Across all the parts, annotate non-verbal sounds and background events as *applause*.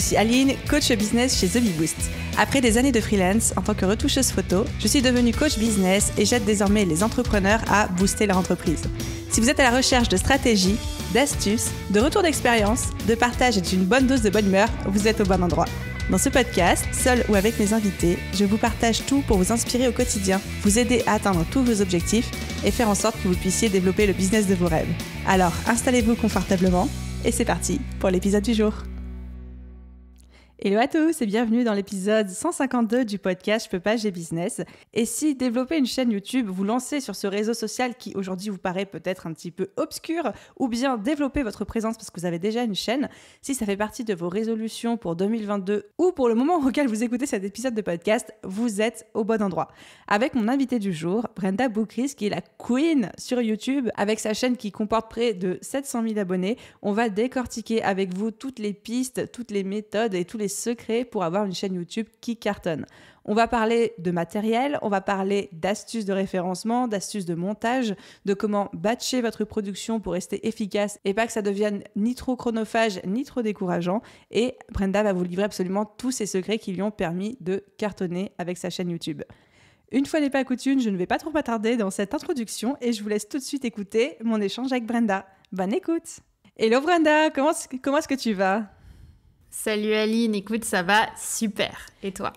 suis Aline, coach business chez The B-Boost. Après des années de freelance en tant que retoucheuse photo, je suis devenue coach business et j'aide désormais les entrepreneurs à booster leur entreprise. Si vous êtes à la recherche de stratégies, d'astuces, de retours d'expérience, de partage et d'une bonne dose de bonne humeur, vous êtes au bon endroit. Dans ce podcast, seul ou avec mes invités, je vous partage tout pour vous inspirer au quotidien, vous aider à atteindre tous vos objectifs et faire en sorte que vous puissiez développer le business de vos rêves. Alors, installez-vous confortablement et c'est parti pour l'épisode du jour. Hello à tous et bienvenue dans l'épisode 152 du podcast Je peux pas, j'ai business. Et si développer une chaîne YouTube, vous lancer sur ce réseau social qui aujourd'hui vous paraît peut-être un petit peu obscur, ou bien développer votre présence parce que vous avez déjà une chaîne, si ça fait partie de vos résolutions pour 2022 ou pour le moment *laughs* auquel vous écoutez cet épisode de podcast, vous êtes au bon endroit. Avec mon invité du jour, Brenda Boucris, qui est la queen sur YouTube, avec sa chaîne qui comporte près de 700 000 abonnés, on va décortiquer avec vous toutes les pistes, toutes les méthodes et tous les secrets pour avoir une chaîne YouTube qui cartonne. On va parler de matériel, on va parler d'astuces de référencement, d'astuces de montage, de comment batcher votre production pour rester efficace et pas que ça devienne ni trop chronophage ni trop décourageant. Et Brenda va vous livrer absolument tous ces secrets qui lui ont permis de cartonner avec sa chaîne YouTube. Une fois n'est pas coutume, je ne vais pas trop m'attarder dans cette introduction et je vous laisse tout de suite écouter mon échange avec Brenda. Bonne écoute Hello Brenda, comment, comment est-ce que tu vas Salut Aline, écoute, ça va super. Et toi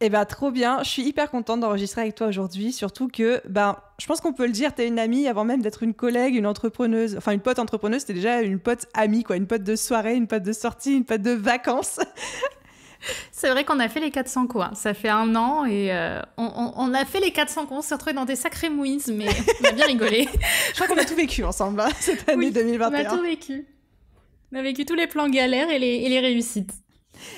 eh ben trop bien, je suis hyper contente d'enregistrer avec toi aujourd'hui, surtout que ben je pense qu'on peut le dire, tu es une amie avant même d'être une collègue, une entrepreneuse, enfin une pote entrepreneuse, t'es déjà une pote amie quoi, une pote de soirée, une pote de sortie, une pote de vacances. *laughs* C'est vrai qu'on a fait les 400 coins hein. ça fait un an et euh, on, a fait les 400 coups, on s'est retrouvés dans des sacrés mouises mais *laughs* on a bien rigolé. je crois qu'on a tout vécu ensemble hein, cette année 2021. On a tout vécu. On a vécu tous les plans galères et les, réussites.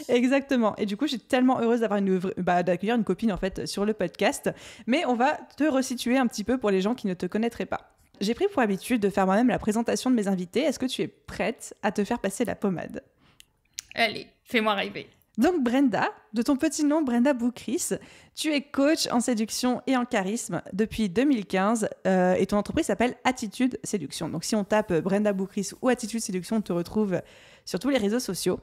Exactement. Et du coup, j'étais tellement heureuse d'avoir une bah, d'accueillir une copine en fait sur le podcast. Mais on va te resituer un petit peu pour les gens qui ne te connaîtraient pas. J'ai pris pour habitude de faire moi-même la présentation de mes invités. Est-ce que tu es prête à te faire passer la pommade Allez, fais-moi rêver. Donc Brenda, de ton petit nom Brenda Boukris, tu es coach en séduction et en charisme depuis 2015 euh, et ton entreprise s'appelle Attitude Séduction. Donc si on tape Brenda Boukris ou Attitude Séduction, on te retrouve sur tous les réseaux sociaux.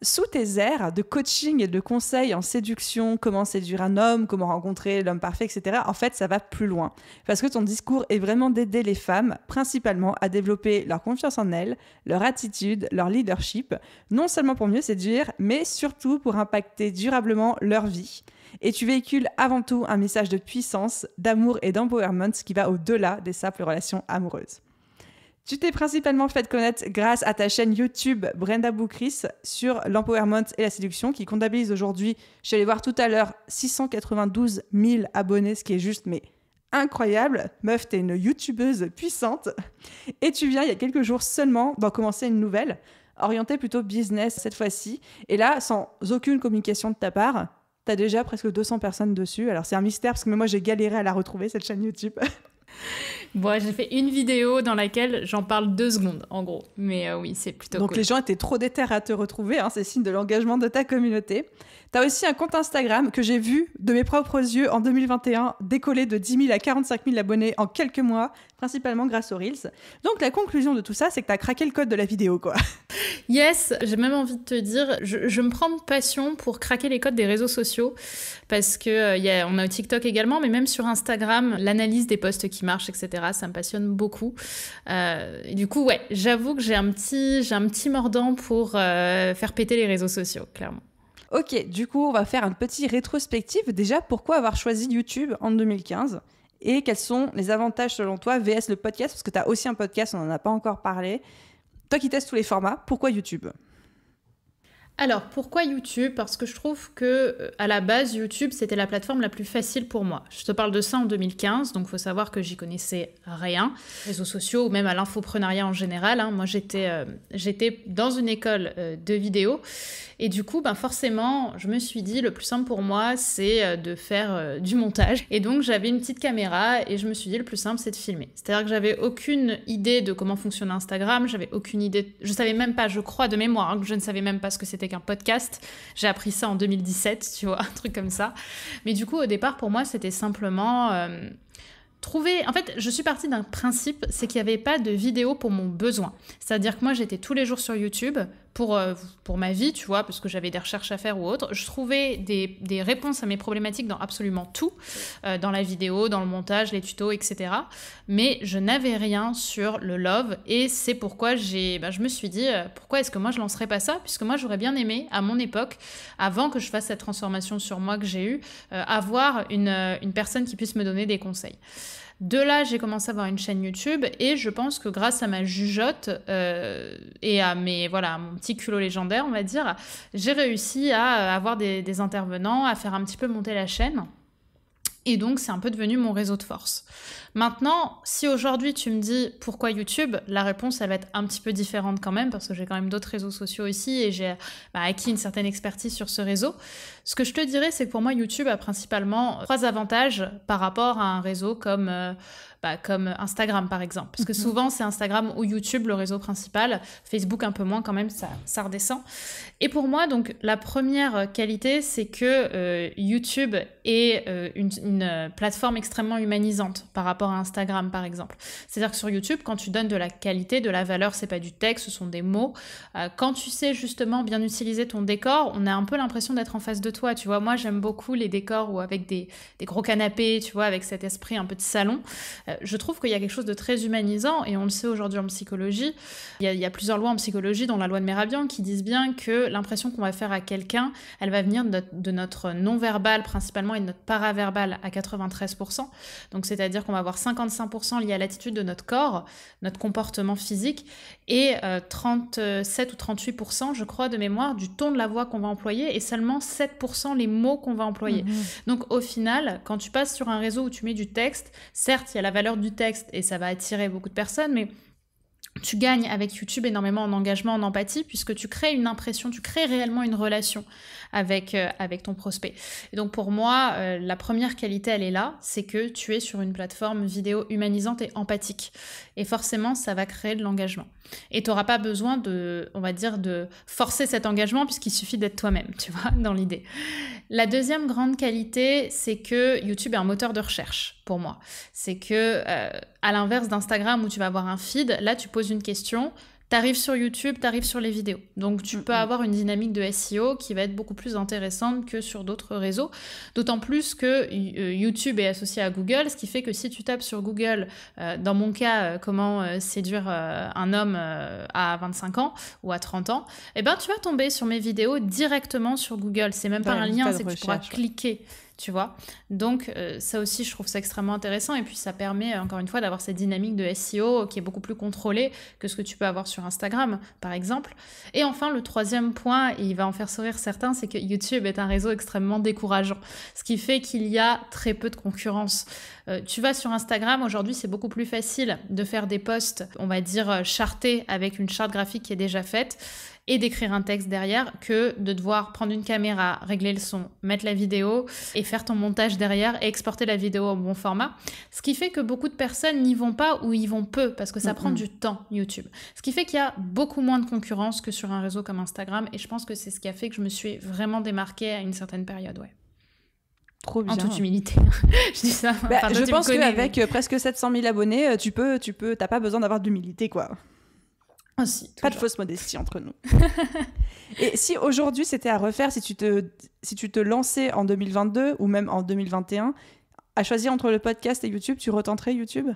Sous tes airs de coaching et de conseils en séduction, comment séduire un homme, comment rencontrer l'homme parfait, etc., en fait, ça va plus loin. Parce que ton discours est vraiment d'aider les femmes, principalement, à développer leur confiance en elles, leur attitude, leur leadership, non seulement pour mieux séduire, mais surtout pour impacter durablement leur vie. Et tu véhicules avant tout un message de puissance, d'amour et d'empowerment qui va au-delà des simples relations amoureuses. Tu t'es principalement fait connaître grâce à ta chaîne YouTube Brenda Boucris sur l'empowerment et la séduction qui comptabilise aujourd'hui, je suis voir tout à l'heure, 692 000 abonnés, ce qui est juste mais incroyable. Meuf, t'es une youtubeuse puissante. Et tu viens il y a quelques jours seulement d'en commencer une nouvelle, orientée plutôt business cette fois-ci. Et là, sans aucune communication de ta part, t'as déjà presque 200 personnes dessus. Alors c'est un mystère parce que moi j'ai galéré à la retrouver, cette chaîne YouTube. *laughs* Bon, j'ai fait une vidéo dans laquelle j'en parle deux secondes, en gros. Mais euh, oui, c'est plutôt Donc les gens étaient trop déter à te retrouver, hein, c'est signe de l'engagement de ta communauté. T'as aussi un compte Instagram que j'ai vu de mes propres yeux en 2021 décoller de 10 000 à 45 000 abonnés en quelques mois, principalement grâce aux Reels. Donc la conclusion de tout ça, c'est que tu as craqué le code de la vidéo, quoi. *laughs* Yes, j'ai même envie de te dire, je, me prends de passion pour craquer les codes des réseaux sociaux parce que euh, a, on a TikTok également, mais même sur Instagram, l'analyse des posts qui marchent, etc., ça me passionne beaucoup. Euh, du coup, ouais, j'avoue que j'ai un petit, j'ai un petit mordant pour euh, faire péter les réseaux sociaux, clairement. Ok, du coup, on va faire un petit rétrospective. Déjà, pourquoi avoir choisi YouTube en 2015 et quels sont les avantages selon toi VS le podcast Parce que tu as aussi un podcast, on n'en a pas encore parlé. Toi qui testes tous les formats, pourquoi YouTube alors pourquoi YouTube Parce que je trouve que euh, à la base YouTube c'était la plateforme la plus facile pour moi. Je te parle de ça en 2015, donc il faut savoir que j'y connaissais rien, réseaux sociaux ou même à l'infoprenariat en général. Hein. Moi j'étais euh, j'étais dans une école euh, de vidéo et du coup ben forcément je me suis dit le plus simple pour moi c'est de faire du montage et donc j'avais une petite caméra et je me suis dit le plus simple c'est de filmer. C'est-à-dire que j'avais aucune idée de comment fonctionnait Instagram, j'avais aucune idée, je savais même pas, je crois de mémoire hein, que je ne savais même pas ce que c'était avec un podcast. J'ai appris ça en 2017, tu vois, un truc comme ça. Mais du coup, au départ, pour moi, c'était simplement euh, trouver. En fait, je suis partie d'un principe, c'est qu'il n'y avait pas de vidéo pour mon besoin. C'est-à-dire que moi, j'étais tous les jours sur YouTube euh, pour, ma vie, tu vois, parce que j'avais des recherches à faire ou autre, je trouvais des, réponses à mes problématiques dans absolument tout, euh, dans la vidéo, dans le montage, les tutos, etc. Mais je n'avais rien sur le love et c'est pourquoi j'ai, ben, je me suis dit, euh, pourquoi est-ce que moi je lancerais pas ça Puisque moi j'aurais bien aimé, à mon époque, avant que je fasse cette transformation sur moi que j'ai eue, avoir une, une personne qui puisse me donner des conseils. De là, j'ai commencé à avoir une chaîne YouTube et je pense que grâce à ma jugeote euh, et à mes voilà mon petit culot légendaire, on va dire, j'ai réussi à euh, avoir des intervenants, à faire un petit peu monter la chaîne. Et donc, c'est un peu devenu mon réseau de force. Maintenant, si aujourd'hui tu me dis pourquoi YouTube, la réponse elle va être un petit peu différente quand même parce que j'ai quand même d'autres réseaux sociaux ici et j'ai bah, acquis une certaine expertise sur ce réseau. Ce que je te dirais, c'est que pour moi YouTube a principalement trois avantages par rapport à un réseau comme euh, bah, comme Instagram par exemple. Parce que mhm. souvent c'est Instagram ou YouTube le réseau principal, Facebook un peu moins quand même, ça, ça redescend. Et pour moi donc la première qualité c'est que euh, YouTube est euh, une, une plateforme extrêmement humanisante par rapport Instagram par exemple. C'est-à-dire que sur YouTube, quand tu donnes de la qualité, de la valeur, c'est pas du texte, ce sont des mots. Euh, quand tu sais justement bien utiliser ton décor, on a un peu l'impression d'être en face de toi. Tu vois, moi j'aime beaucoup les décors ou avec des, des, gros canapés, tu vois, avec cet esprit un peu de salon. Euh, je trouve qu'il y a quelque chose de très humanisant et on le sait aujourd'hui en psychologie. Il y, a, plusieurs lois en psychologie, dont la loi de Mérabian qui disent bien que l'impression qu'on va faire à quelqu'un, elle va venir de notre, de notre non-verbal principalement et de notre paraverbal à 93%. Donc c'est-à-dire qu'on va avoir 55% liés à l'attitude de notre corps, notre comportement physique, et 37 euh, ou 38%, je crois, de mémoire, du ton de la voix qu'on va employer, et seulement 7% les mots qu'on va employer. Mm-hmm. Donc au final, quand tu passes sur un réseau où tu mets du texte, certes, il y a la valeur du texte, et ça va attirer beaucoup de personnes, mais tu gagnes avec YouTube énormément en engagement, en empathie, puisque tu crées une impression, tu crées réellement une relation avec, euh, avec ton prospect. Et donc pour moi, euh, la première qualité, elle est là, c'est que tu es sur une plateforme vidéo humanisante et empathique. Et forcément, ça va créer de l'engagement. Et tu n'auras pas besoin de, on va dire, de forcer cet engagement puisqu'il suffit d'être toi-même, tu vois, *laughs* dans l'idée. La deuxième grande qualité, c'est que YouTube est un moteur de recherche pour moi. C'est que, euh, à l'inverse d'Instagram où tu vas avoir un feed, là, tu poses une question T'arrives sur YouTube, t'arrives sur les vidéos. Donc tu mm, peux mm. avoir une dynamique de SEO qui va être beaucoup plus intéressante que sur d'autres réseaux. D'autant plus que euh, YouTube est associé à Google, ce qui fait que si tu tapes sur Google, euh, dans mon cas, euh, comment séduire un homme à 25 ans ou à 30 ans, eh ben tu vas tomber sur mes vidéos directement sur Google. C'est même pas, un lien, c'est que tu pourras cliquer tu vois. Donc euh, ça aussi, je trouve ça extrêmement intéressant et puis ça permet euh, encore une fois d'avoir cette dynamique de SEO qui est beaucoup plus contrôlée que ce que tu peux avoir sur Instagram, par exemple. Et enfin, le troisième point, et il va en faire sourire certains, c'est que YouTube est un réseau extrêmement décourageant, ce qui fait qu'il y a très peu de concurrence. Euh, tu vas sur Instagram, aujourd'hui, c'est beaucoup plus facile de faire des posts, on va dire, chartés avec une charte graphique qui est déjà faite et d'écrire un texte derrière que de devoir prendre une caméra, régler le son, mettre la vidéo et faire ton montage derrière et exporter la vidéo au bon format. Ce qui fait que beaucoup de personnes n'y vont pas ou y vont peu parce que ça prend du temps YouTube. Ce qui fait qu'il y a beaucoup moins de concurrence que sur un réseau comme Instagram et je pense que c'est ce qui a fait que je me suis vraiment démarquée à une certaine période, ouais. Trop bien. En toute humilité. *laughs* je dis ça. Bah, je pense qu'avec euh, presque 700 000 abonnés, euh, tu peux, tu peux, t'as pas besoin d'avoir d'humilité, quoi pas de fausse modestie entre nous. *laughs* et si aujourd'hui c'était à refaire, si tu, te, si tu te lançais en 2022 ou même en 2021, à choisir entre le podcast et YouTube, tu retenterais YouTube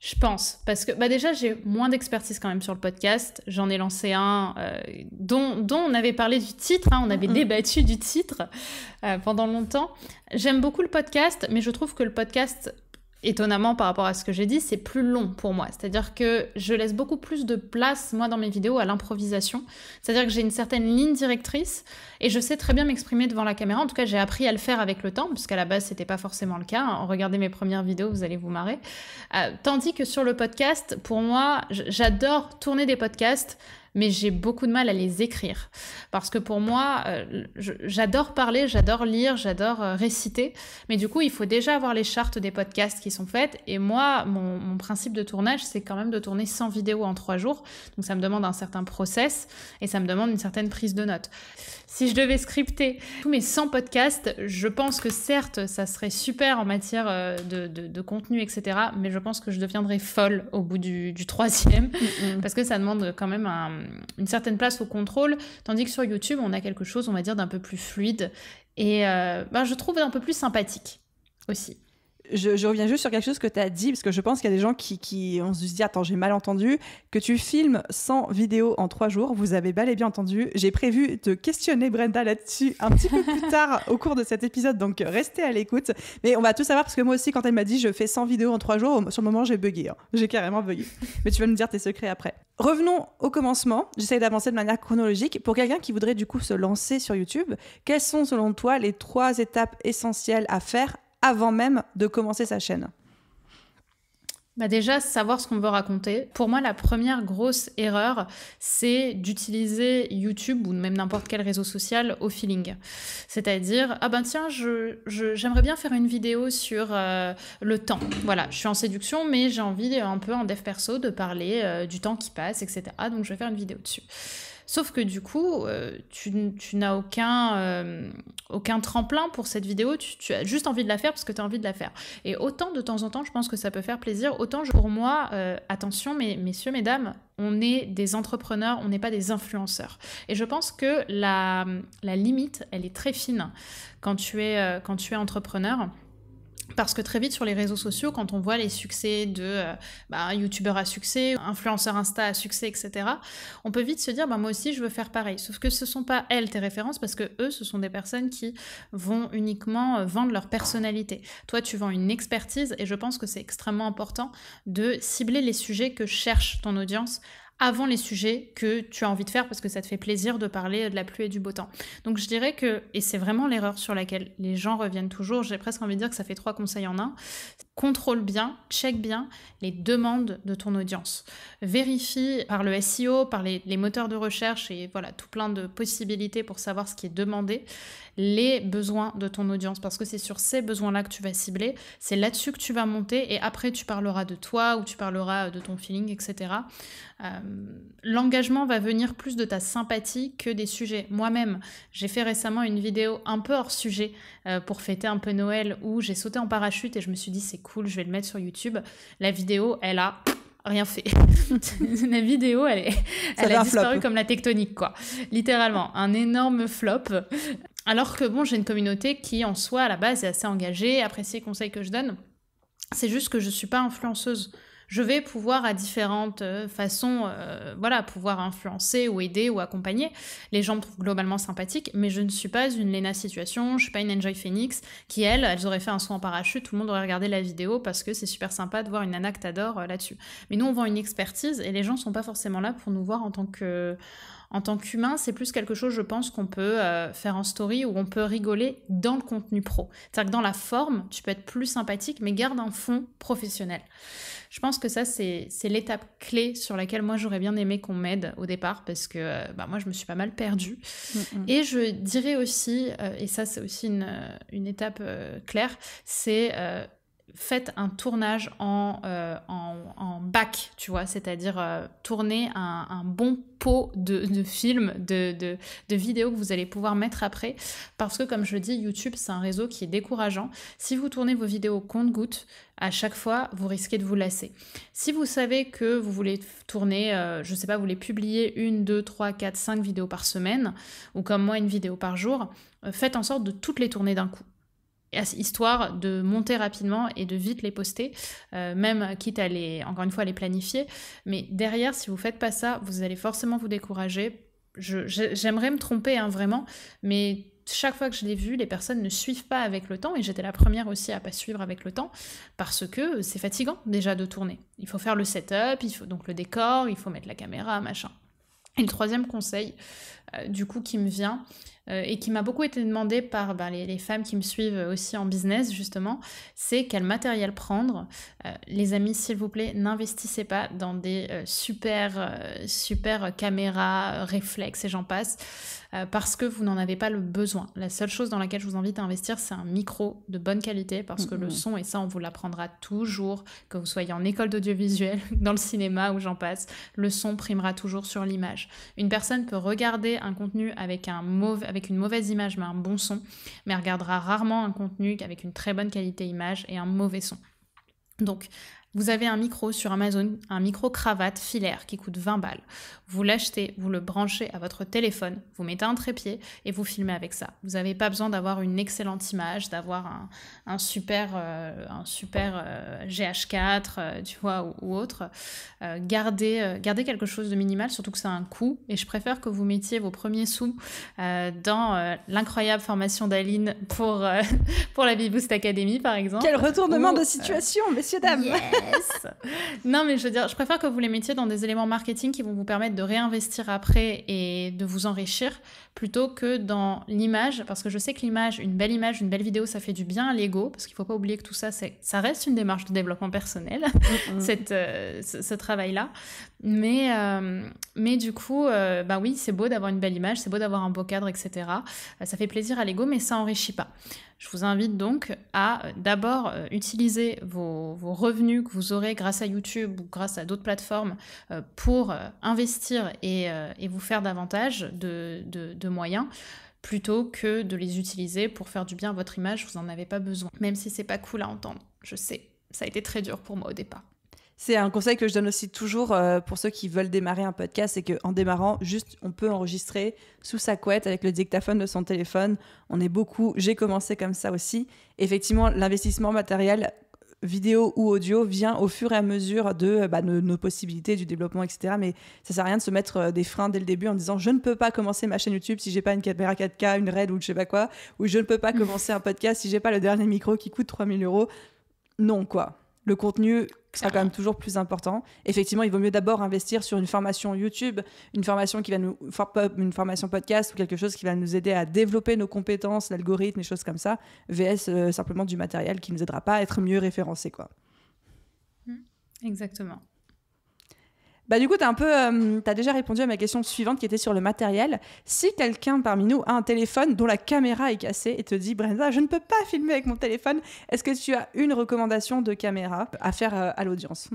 je pense, parce que bah déjà j'ai moins d'expertise quand même sur le podcast. J'en ai lancé un euh, dont, dont, on avait parlé du titre, hein, on avait débattu du titre euh, pendant longtemps. J'aime beaucoup le podcast, mais je trouve que le podcast étonnamment par rapport à ce que j'ai dit, c'est plus long pour moi. C'est-à-dire que je laisse beaucoup plus de place, moi, dans mes vidéos, à l'improvisation. C'est-à-dire que j'ai une certaine ligne directrice et je sais très bien m'exprimer devant la caméra. En tout cas, j'ai appris à le faire avec le temps, puisqu'à la base, ce n'était pas forcément le cas. Hein. Regardez mes premières vidéos, vous allez vous marrer. Euh, tandis que sur le podcast, pour moi, j'adore tourner des podcasts mais j'ai beaucoup de mal à les écrire. Parce que pour moi, euh, j'adore parler, j'adore lire, j'adore euh, réciter, mais du coup, il faut déjà avoir les chartes des podcasts qui sont faites. Et moi, mon, principe de tournage, c'est quand même de tourner 100 vidéos en 3 jours. Donc ça me demande un certain process et ça me demande une certaine prise de notes. Si je devais scripter tous mes 100 podcasts, je pense que certes, ça serait super en matière euh, de, contenu, etc. Mais je pense que je deviendrais folle au bout du, troisième, mm, mm. parce que ça demande quand même une certaine place au contrôle, tandis que sur YouTube, on a quelque chose, on va dire, d'un peu plus fluide et euh, ben, je trouve un peu plus sympathique aussi je, reviens juste sur quelque chose que tu as dit, parce que je pense qu'il y a des gens qui, ont on se dit Attends, j'ai mal entendu, que tu filmes 100 vidéos en 3 jours. Vous avez bel et bien entendu. J'ai prévu de questionner Brenda là-dessus un petit peu plus *laughs* tard au cours de cet épisode, donc restez à l'écoute. Mais on va tout savoir, parce que moi aussi, quand elle m'a dit Je fais 100 vidéos en 3 jours, sur le moment, j'ai bugué. Hein. J'ai carrément bugué. Mais tu vas me dire tes secrets après. Revenons au commencement. J'essaie d'avancer de manière chronologique. Pour quelqu'un qui voudrait du coup se lancer sur YouTube, quelles sont selon toi les trois étapes essentielles à faire avant même de commencer sa chaîne bah déjà, savoir ce qu'on veut raconter. Pour moi, la première grosse erreur, c'est d'utiliser YouTube ou même n'importe quel réseau social au feeling. C'est-à-dire, ah ben tiens, j'aimerais je, j'aimerais bien faire une vidéo sur euh, le temps. Voilà, je suis en séduction, mais j'ai envie euh, un peu en dev perso de parler euh, du temps qui passe, etc. Donc je vais faire une vidéo dessus. Sauf que du coup, euh, tu, n'as euh, aucun, tremplin pour cette vidéo, tu, as juste envie de la faire parce que tu as envie de la faire. Et autant de temps en temps, je pense que ça peut faire plaisir, autant pour moi, euh, attention, mes, messieurs, mesdames, on est des entrepreneurs, on n'est pas des influenceurs. Et je pense que la, limite, elle est très fine quand quand tu es entrepreneur. Parce que très vite sur les réseaux sociaux, quand on voit les succès de euh, bah, youtubeurs à succès, influenceurs Insta à succès, etc., on peut vite se dire bah, moi aussi je veux faire pareil. Sauf que ce ne sont pas elles tes références parce que eux, ce sont des personnes qui vont uniquement euh, vendre leur personnalité. Toi, tu vends une expertise et je pense que c'est extrêmement important de cibler les sujets que cherche ton audience avant les sujets que tu as envie de faire parce que ça te fait plaisir de parler de la pluie et du beau temps. Donc je dirais que, et c'est vraiment l'erreur sur laquelle les gens reviennent toujours, j'ai presque envie de dire que ça fait trois conseils en un, contrôle bien, check bien les demandes de ton audience. Vérifie par le SEO, par les, moteurs de recherche et voilà, tout plein de possibilités pour savoir ce qui est demandé les besoins de ton audience parce que c'est sur ces besoins-là que tu vas cibler, c'est là-dessus que tu vas monter et après tu parleras de toi ou tu parleras euh, de ton feeling, etc. Euh, l'engagement va venir plus de ta sympathie que des sujets. Moi-même, j'ai fait récemment une vidéo un peu hors sujet euh, pour fêter un peu Noël où j'ai sauté en parachute et je me suis dit c'est cool, je vais le mettre sur YouTube. La vidéo, elle a rien fait. *laughs* la vidéo, elle, est, elle a comme la tectonique, quoi. Littéralement, un énorme flop. Alors que bon, j'ai une communauté qui en soi à la base est assez engagée, apprécie les conseils que je donne. C'est juste que je suis pas influenceuse. Je vais pouvoir à différentes euh, façons, euh, voilà, pouvoir influencer ou aider ou accompagner. Les gens me trouvent globalement sympathique, mais je ne suis pas une Lena Situation, je suis pas une Enjoy Phoenix qui, elle, elles auraient fait un saut en parachute, tout le monde aurait regardé la vidéo parce que c'est super sympa de voir une Anna que euh, là-dessus. Mais nous, on vend une expertise et les gens ne sont pas forcément là pour nous voir en tant que. En tant qu'humain, c'est plus quelque chose, je pense, qu'on peut euh, faire en story ou on peut rigoler dans le contenu pro. C'est-à-dire que dans la forme, tu peux être plus sympathique, mais garde un fond professionnel. Je pense que ça, c'est l'étape clé sur laquelle moi, j'aurais bien aimé qu'on m'aide au départ, parce que euh, bah, moi, je me suis pas mal perdue. Et je dirais aussi, euh, et ça, c'est aussi une étape claire, c'est faites un tournage euh, en, en, bac, tu vois, c'est-à-dire euh, tourner un, bon pot de, films, de, de, vidéos que vous allez pouvoir mettre après. Parce que, comme je dis, YouTube, c'est un réseau qui est décourageant. Si vous tournez vos vidéos compte goutte à chaque fois, vous risquez de vous lasser. Si vous savez que vous voulez tourner, euh, je ne sais pas, vous voulez publier une, deux, trois, quatre, cinq vidéos par semaine, ou comme moi, une vidéo par jour, faites en sorte de toutes les tourner d'un coup histoire de monter rapidement et de vite les poster, euh, même quitte à les, encore une fois, les planifier. Mais derrière, si vous faites pas ça, vous allez forcément vous décourager. J'aimerais me tromper, hein, vraiment, mais chaque fois que je l'ai vu, les personnes ne suivent pas avec le temps, et j'étais la première aussi à pas suivre avec le temps, parce que c'est fatigant déjà de tourner. Il faut faire le setup, il faut donc le décor, il faut mettre la caméra, machin. Et le troisième conseil, euh, du coup qui me vient euh, et qui m'a beaucoup été demandé par ben, les, femmes qui me suivent aussi en business justement, c'est quel matériel prendre. Euh, les amis, s'il vous plaît, n'investissez pas dans des super, super caméras, réflexes et j'en passe, parce que vous n'en avez pas le besoin. La seule chose dans laquelle je vous invite à investir, c'est un micro de bonne qualité, parce que le son, et ça, on vous l'apprendra toujours, que vous soyez en école d'audiovisuel, *laughs* dans le cinéma ou j'en passe, le son primera toujours sur l'image. Une personne peut regarder un contenu avec, un mauvais, avec une mauvaise image mais un bon son, mais regardera rarement un contenu avec une très bonne qualité image et un mauvais son. Donc vous avez un micro sur Amazon, un micro cravate filaire qui coûte 20 balles. Vous l'achetez, vous le branchez à votre téléphone, vous mettez un trépied et vous filmez avec ça. Vous n'avez pas besoin d'avoir une excellente image, d'avoir un, super, un super euh, euh, GH4, euh, tu vois, ou, autre. gardez, gardez quelque chose de minimal, surtout que ça a un coût. Et je préfère que vous mettiez vos premiers sous dans l'incroyable formation d'Aline pour, *laughs* pour la Biboost Academy, par exemple. Quel retournement de situation, messieurs, dames non, mais je veux dire, je préfère que vous les mettiez dans des éléments marketing qui vont vous permettre de réinvestir après et de vous enrichir plutôt que dans l'image, parce que je sais que l'image, une belle image, une belle vidéo, ça fait du bien à l'ego, parce qu'il ne faut pas oublier que tout ça, ça reste une démarche de développement personnel, mm, mm. *laughs* cette, euh, ce, travail-là. Mais, euh, mais du coup, euh, bah oui, c'est beau d'avoir une belle image, c'est beau d'avoir un beau cadre, etc. Ça fait plaisir à l'ego, mais ça enrichit pas. Je vous invite donc à d'abord utiliser vos, vos, revenus que vous aurez grâce à YouTube ou grâce à d'autres plateformes pour investir et, et, vous faire davantage de moyens plutôt que de les utiliser pour faire du bien à votre image, vous n'en avez pas besoin. Même si c'est pas cool à entendre, je sais, ça a été très dur pour moi au départ. C'est un conseil que je donne aussi toujours euh, pour ceux qui veulent démarrer un podcast, c'est qu'en démarrant, juste on peut enregistrer sous sa couette avec le dictaphone de son téléphone. On est beaucoup, j'ai commencé comme ça aussi. Effectivement, l'investissement matériel vidéo ou audio vient au fur et à mesure de, euh, bah, nos, possibilités, du développement, etc. Mais ça sert à rien de se mettre euh, des freins dès le début en disant je ne peux pas commencer ma chaîne YouTube si j'ai pas une caméra 4K, une RAID ou je sais pas quoi, ou je ne peux pas mmh. commencer un podcast si j'ai pas le dernier micro qui coûte 3000 euros. Non, quoi le contenu sera quand même toujours plus important. Effectivement, il vaut mieux d'abord investir sur une formation YouTube, une formation qui va nous une formation podcast ou quelque chose qui va nous aider à développer nos compétences, l'algorithme, et choses comme ça, VS euh, simplement du matériel qui nous aidera pas à être mieux référencés quoi. Hmm. Exactement. Bah, du coup, tu as, un peu, euh, déjà répondu à ma question suivante qui était sur le matériel. Si quelqu'un parmi nous a un téléphone dont la caméra est cassée et te dit Brenda, je ne peux pas filmer avec mon téléphone, est-ce que tu as une recommandation de caméra à faire euh, à l'audience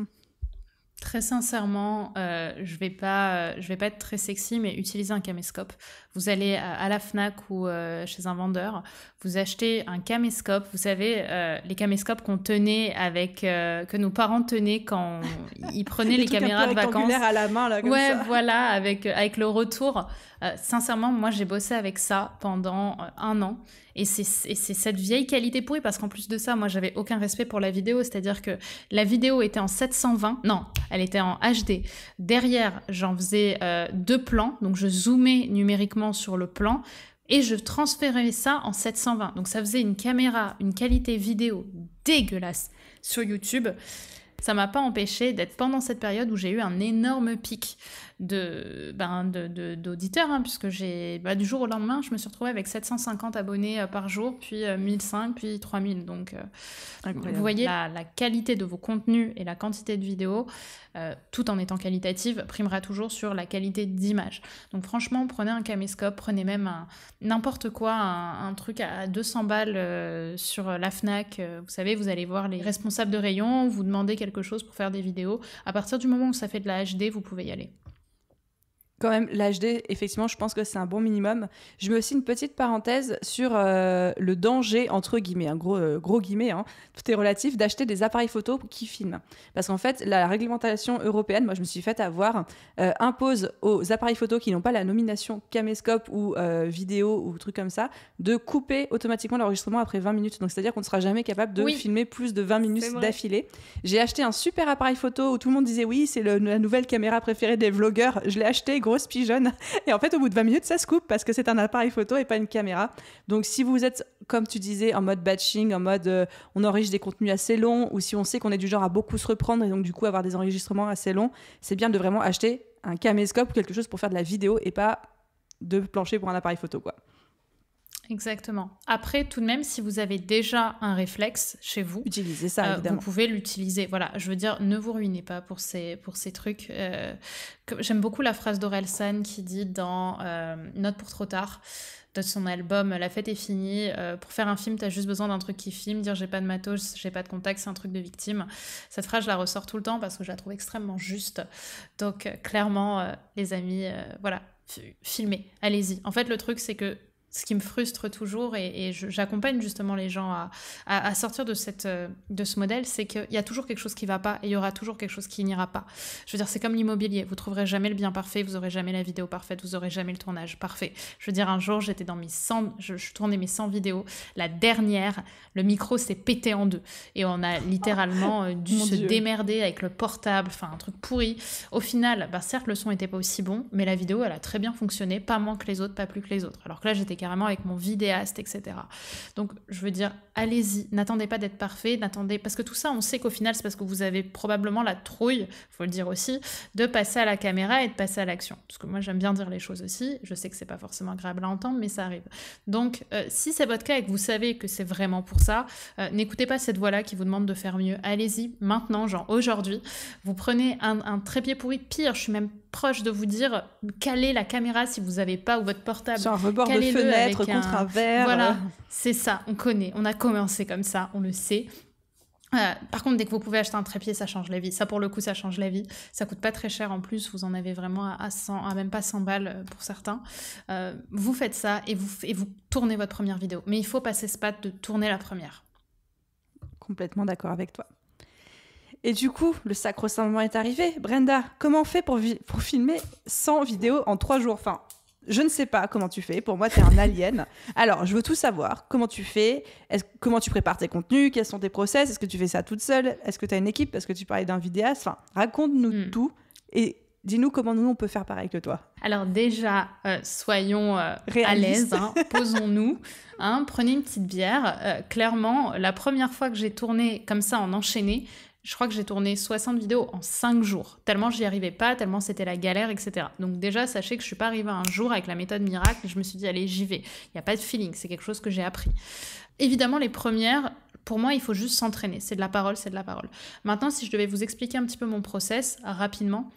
Très sincèrement, euh, je vais pas, euh, je vais pas être très sexy, mais utilisez un caméscope. Vous allez à, la Fnac ou euh, chez un vendeur, vous achetez un caméscope. Vous savez les caméscopes qu'on tenait avec, que nos parents tenaient quand *laughs* ils prenaient les caméras de vacances. à la main là. ouais, voilà, avec avec le retour. sincèrement, moi j'ai bossé avec ça pendant un an. Et c'est cette vieille qualité pourrie, parce qu'en plus de ça, moi, j'avais aucun respect pour la vidéo. C'est-à-dire que la vidéo était en 720. Non, elle était en HD. Derrière, j'en faisais euh, deux plans. Donc, je zoomais numériquement sur le plan et je transférais ça en 720. Donc ça faisait une caméra, une qualité vidéo dégueulasse sur YouTube. Ça m'a pas empêché d'être pendant cette période où j'ai eu un énorme pic de, ben, d'auditeurs, hein, puisque j'ai, bah, du jour au lendemain, je me suis retrouvée avec 750 abonnés euh, par jour, puis 1005, euh, puis 3000. Donc, euh, vous voyez la, qualité de vos contenus et la quantité de vidéos, tout en étant qualitative, primera toujours sur la qualité d'image. Donc, franchement, prenez un caméscope, prenez même n'importe quoi, un, truc à 200 balles sur la Fnac. vous savez, vous allez voir les responsables de rayon, vous demandez quelque chose pour faire des vidéos. À partir du moment où ça fait de la HD, vous pouvez y aller quand même, l'HD, effectivement, je pense que c'est un bon minimum. Je mets aussi une petite parenthèse sur euh, le danger, entre guillemets, un hein, gros, euh, gros guillemets, hein, tout est relatif, d'acheter des appareils photo qui filment. Parce qu'en fait, la réglementation européenne, moi je me suis faite avoir, euh, impose aux appareils photo qui n'ont pas la nomination caméscope ou vidéo ou truc comme ça, de couper automatiquement l'enregistrement après 20 minutes. Donc c'est-à-dire qu'on ne sera jamais capable de filmer plus de 20 minutes d'affilée. J'ai acheté un super appareil photo où tout le monde disait oui, c'est la nouvelle caméra préférée des vlogueurs. Je l'ai acheté grosse pigeonne. Et en fait, au bout de 20 minutes, ça se coupe parce que c'est un appareil photo et pas une caméra. Donc, si vous êtes, comme tu disais, en mode batching, en mode euh, on enregistre des contenus assez longs, ou si on sait qu'on est du genre à beaucoup se reprendre et donc du coup avoir des enregistrements assez longs, c'est bien de vraiment acheter un caméscope ou quelque chose pour faire de la vidéo et pas de plancher pour un appareil photo, quoi. Exactement. Après, tout de même, si vous avez déjà un réflexe chez vous, utilisez ça. Euh, vous pouvez l'utiliser. Voilà, je veux dire, ne vous ruinez pas pour ces pour ces trucs. Euh, j'aime beaucoup la phrase San qui dit dans euh, Note pour trop tard de son album La fête est finie. pour faire un film, t'as juste besoin d'un truc qui filme. Dire j'ai pas de matos, j'ai pas de contact, c'est un truc de victime. Cette phrase, je la ressors tout le temps parce que je la trouve extrêmement juste. Donc, clairement, les amis, voilà, filmez, allez-y. En fait, le truc, c'est que ce qui me frustre toujours, et, j'accompagne justement les gens à, sortir de, cette, euh, de ce modèle, c'est qu'il y a toujours quelque chose qui ne va pas et il y aura toujours quelque chose qui n'ira pas. Je veux dire, c'est comme l'immobilier, vous trouverez jamais le bien parfait, vous aurez jamais la vidéo parfaite, vous aurez jamais le tournage parfait. Je veux dire, un jour, j'étais dans mes 100, je, tournais mes 100 vidéos, la dernière, le micro s'est pété en deux et on a *laughs* littéralement euh, dû se démerder avec le portable, enfin un truc pourri. Au final, bah, certes, le son n'était pas aussi bon, mais la vidéo, elle a très bien fonctionné, pas moins que les autres, pas plus que les autres. Alors que là, j'étais carrément avec mon vidéaste, etc. Donc je veux dire, allez-y, n'attendez pas d'être parfait, n'attendez, parce que tout ça, on sait qu'au final, c'est parce que vous avez probablement la trouille, faut le dire aussi, de passer à la caméra et de passer à l'action. Parce que moi, j'aime bien dire les choses aussi, je sais que c'est pas forcément agréable à entendre, mais ça arrive. Donc euh, si c'est votre cas et que vous savez que c'est vraiment pour ça, euh, n'écoutez pas cette voix-là qui vous demande de faire mieux. Allez-y maintenant, genre aujourd'hui, vous prenez un, un trépied pourri, pire, je suis même proche de vous dire caler la caméra si vous n'avez pas ou votre portable. sur un rebord de fenêtre contre un, verre. Voilà, euh. c'est ça, on connaît, on a commencé comme ça, on le sait. Euh, par contre, dès que vous pouvez acheter un trépied, ça change la vie. Ça, pour le coup, ça change la vie. Ça coûte pas très cher en plus. Vous en avez vraiment à 100, à même pas 100 balles euh, pour certains. vous faites ça et vous, et vous tournez votre première vidéo. Mais il faut passer ce pas de tourner la première. Complètement d'accord avec toi. Et du coup, le sacro-saint moment est arrivé. Brenda, comment on fait pour, pour filmer 100 vidéos en 3 jours Enfin, je ne sais pas comment tu fais. Pour moi, tu es un alien. Alors, je veux tout savoir. Comment tu fais Comment tu prépares tes contenus Quels sont tes process Est-ce que tu fais ça toute seule Est-ce que tu as une équipe Est-ce que tu parlais d'un vidéaste Enfin, raconte-nous hmm. tout et dis-nous comment nous, on peut faire pareil que toi. Alors déjà, euh, soyons euh, à l'aise, hein, *laughs* posons-nous, hein, prenez une petite bière. Euh, clairement, la première fois que j'ai tourné comme ça en enchaîné, je crois que j'ai tourné 60 vidéos en 5 jours, tellement j'y arrivais pas, tellement c'était la galère, etc. Donc déjà, sachez que je suis pas arrivée un jour avec la méthode miracle, je me suis dit, allez, j'y vais. Il n'y a pas de feeling, c'est quelque chose que j'ai appris. Évidemment, les premières, pour moi, il faut juste s'entraîner. C'est de la parole, c'est de la parole. Maintenant, si je devais vous expliquer un petit peu mon process rapidement,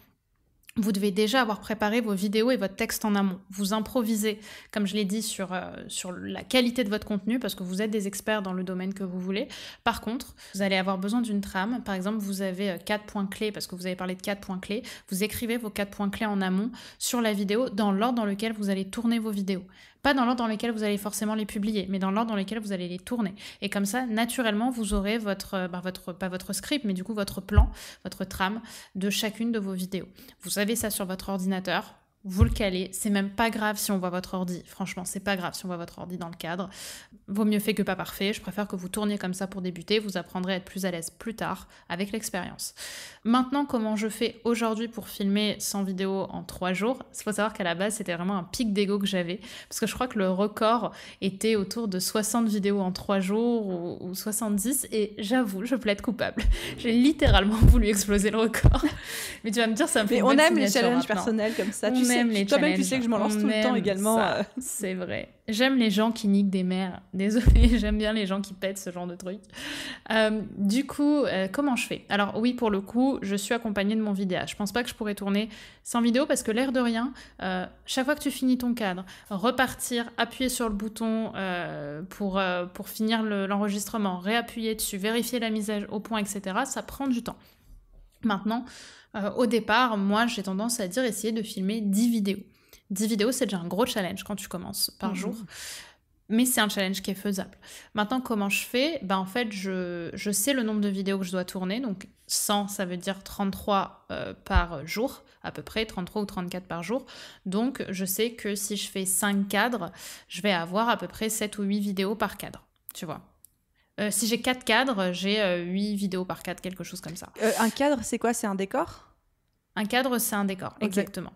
vous devez déjà avoir préparé vos vidéos et votre texte en amont. Vous improvisez, comme je l'ai dit, sur, euh, sur la qualité de votre contenu, parce que vous êtes des experts dans le domaine que vous voulez. Par contre, vous allez avoir besoin d'une trame. Par exemple, vous avez euh, quatre points clés, parce que vous avez parlé de quatre points clés. Vous écrivez vos quatre points clés en amont sur la vidéo, dans l'ordre dans lequel vous allez tourner vos vidéos. Pas dans l'ordre dans lequel vous allez forcément les publier, mais dans l'ordre dans lequel vous allez les tourner. Et comme ça, naturellement, vous aurez votre, euh, bah, votre pas votre script, mais du coup votre plan, votre trame de chacune de vos vidéos. Vous avez ça sur votre ordinateur vous le calez. C'est même pas grave si on voit votre ordi. Franchement, c'est pas grave si on voit votre ordi dans le cadre. Vaut mieux fait que pas parfait. Je préfère que vous tourniez comme ça pour débuter. Vous apprendrez à être plus à l'aise plus tard avec l'expérience. Maintenant, comment je fais aujourd'hui pour filmer 100 vidéos en 3 jours Il faut savoir qu'à la base, c'était vraiment un pic d'ego que j'avais. Parce que je crois que le record était autour de 60 vidéos en 3 jours ou, 70. Et j'avoue, je plaide coupable. J'ai littéralement voulu exploser le record. *laughs* Mais tu vas me dire, ça me fait on aime les challenges personnels comme ça. tu sais les Toi-même, tu sais que je m'en lance tout le temps également. Euh. *laughs* C'est vrai. J'aime les gens qui niquent des mères. *laughs* Désolée, j'aime bien les gens qui pètent ce genre de truc. Euh, du coup, euh, comment je fais Alors oui, pour le coup, je suis accompagnée de mon vidéaste. Je pense pas que je pourrais tourner sans vidéo parce que l'air de rien, chaque fois que tu finis ton cadre, repartir, appuyer sur le bouton pour, pour finir l'enregistrement, réappuyer dessus, vérifier la mise au point, etc., ça prend du temps. Maintenant, euh, au départ, moi j'ai tendance à dire essayer de filmer 10 vidéos. 10 vidéos, c'est déjà un gros challenge quand tu commences par mhm. jour. Mais c'est un challenge qui est faisable. Maintenant, comment je fais ben, En fait, je, sais le nombre de vidéos que je dois tourner. Donc 100, ça veut dire 33 euh, par jour, à peu près, 33 ou 34 par jour. Donc je sais que si je fais 5 cadres, je vais avoir à peu près 7 ou 8 vidéos par cadre. Tu vois euh, Si j'ai 4 cadres, j'ai 8 vidéos par cadre, quelque chose comme ça. un cadre, c'est quoi C'est un décor un cadre, c'est un décor, exactement.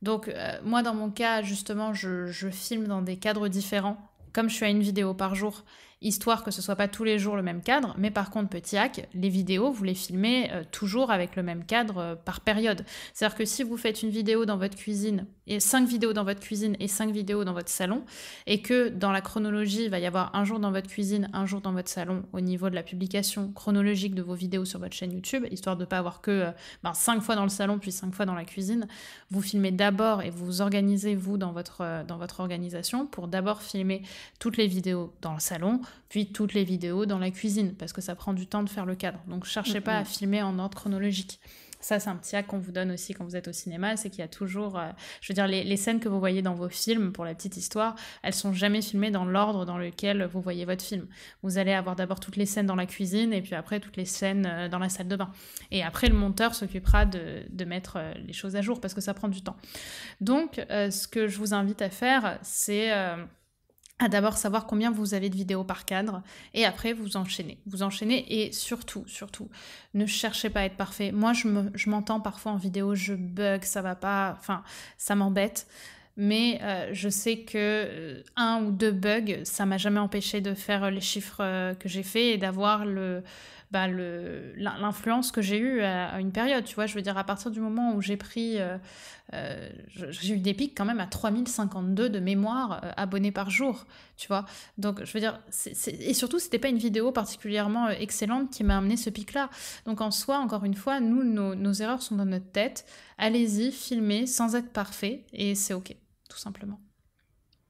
Donc, euh, moi, dans mon cas, justement, je, je, filme dans des cadres différents. Comme je suis à une vidéo par jour, histoire que ce soit pas tous les jours le même cadre, mais par contre, petit hack, les vidéos, vous les filmez euh, toujours avec le même cadre euh, par période. C'est-à-dire que si vous faites une vidéo dans votre cuisine, et cinq vidéos dans votre cuisine et cinq vidéos dans votre salon, et que dans la chronologie, il va y avoir un jour dans votre cuisine, un jour dans votre salon, au niveau de la publication chronologique de vos vidéos sur votre chaîne YouTube, histoire de ne pas avoir que euh, ben, cinq fois dans le salon, puis cinq fois dans la cuisine, vous filmez d'abord et vous, vous organisez, vous, dans votre, dans votre organisation, pour d'abord filmer toutes les vidéos dans le salon, puis toutes les vidéos dans la cuisine, parce que ça prend du temps de faire le cadre. Donc cherchez pas à filmer en ordre chronologique. Ça, c'est un petit hack qu'on vous donne aussi quand vous êtes au cinéma, c'est qu'il y a toujours, euh, je veux dire, les, scènes que vous voyez dans vos films, pour la petite histoire, elles sont jamais filmées dans l'ordre dans lequel vous voyez votre film. Vous allez avoir d'abord toutes les scènes dans la cuisine et puis après toutes les scènes euh, dans la salle de bain. Et après, le monteur s'occupera de, mettre euh, les choses à jour parce que ça prend du temps. Donc, ce que je vous invite à faire, c'est à d'abord savoir combien vous avez de vidéos par cadre et après vous enchaînez. Vous enchaînez et surtout, surtout, ne cherchez pas à être parfait. Moi, je m'entends parfois en vidéo, je bug, ça va pas, enfin, ça m'embête. Mais euh, je sais que euh, un ou deux bugs, ça m'a jamais empêché de faire euh, les chiffres que j'ai fait et d'avoir le, bah, l'influence que j'ai eue à, une période. Tu vois, je veux dire, à partir du moment où j'ai pris. Euh, euh, j'ai eu des pics quand même à 3052 de mémoire euh, abonnés par jour, tu vois. Donc, je veux dire, et surtout, c'était pas une vidéo particulièrement excellente qui m'a amené ce pic-là. Donc, en soi, encore une fois, nous, nos, nos erreurs sont dans notre tête. Allez-y, filmez sans être parfait, et c'est OK, tout simplement.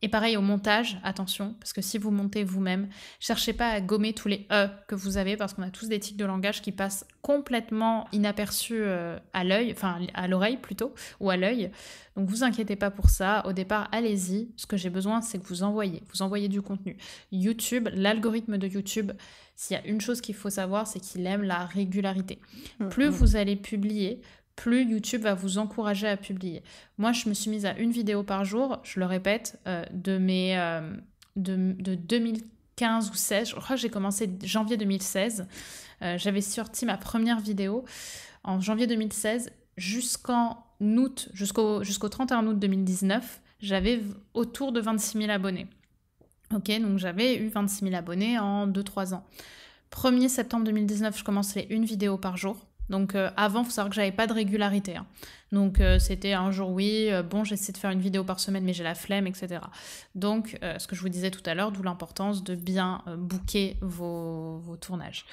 Et pareil au montage, attention, parce que si vous montez vous-même, cherchez pas à gommer tous les E que vous avez, parce qu'on a tous des tics de langage qui passent complètement inaperçus euh, à l'œil, enfin à l'oreille plutôt, ou à l'œil. Donc vous inquiétez pas pour ça. Au départ, allez-y. Ce que j'ai besoin, c'est que vous envoyez. Vous envoyez du contenu. YouTube, l'algorithme de YouTube, s'il y a une chose qu'il faut savoir, c'est qu'il aime la régularité. Mmh, Plus mmh. vous allez publier, plus YouTube va vous encourager à publier. Moi, je me suis mise à une vidéo par jour, je le répète, euh, de mes euh, de, 2015 ou 16. Je crois que j'ai commencé janvier 2016. Euh, j'avais sorti ma première vidéo en janvier 2016 jusqu'en août, jusqu'au jusqu'au 31 août 2019. J'avais autour de 26 000 abonnés. Ok, donc j'avais eu 26 000 abonnés en 2-3 ans. 1er septembre 2019, je commençais une vidéo par jour. Donc euh, avant, il faut savoir que j'avais pas de régularité. Hein. Donc euh, c'était un jour oui, euh, bon j'essaie de faire une vidéo par semaine mais j'ai la flemme, etc. Donc ce que je vous disais tout à l'heure, d'où l'importance de bien bouquer vos, tournages.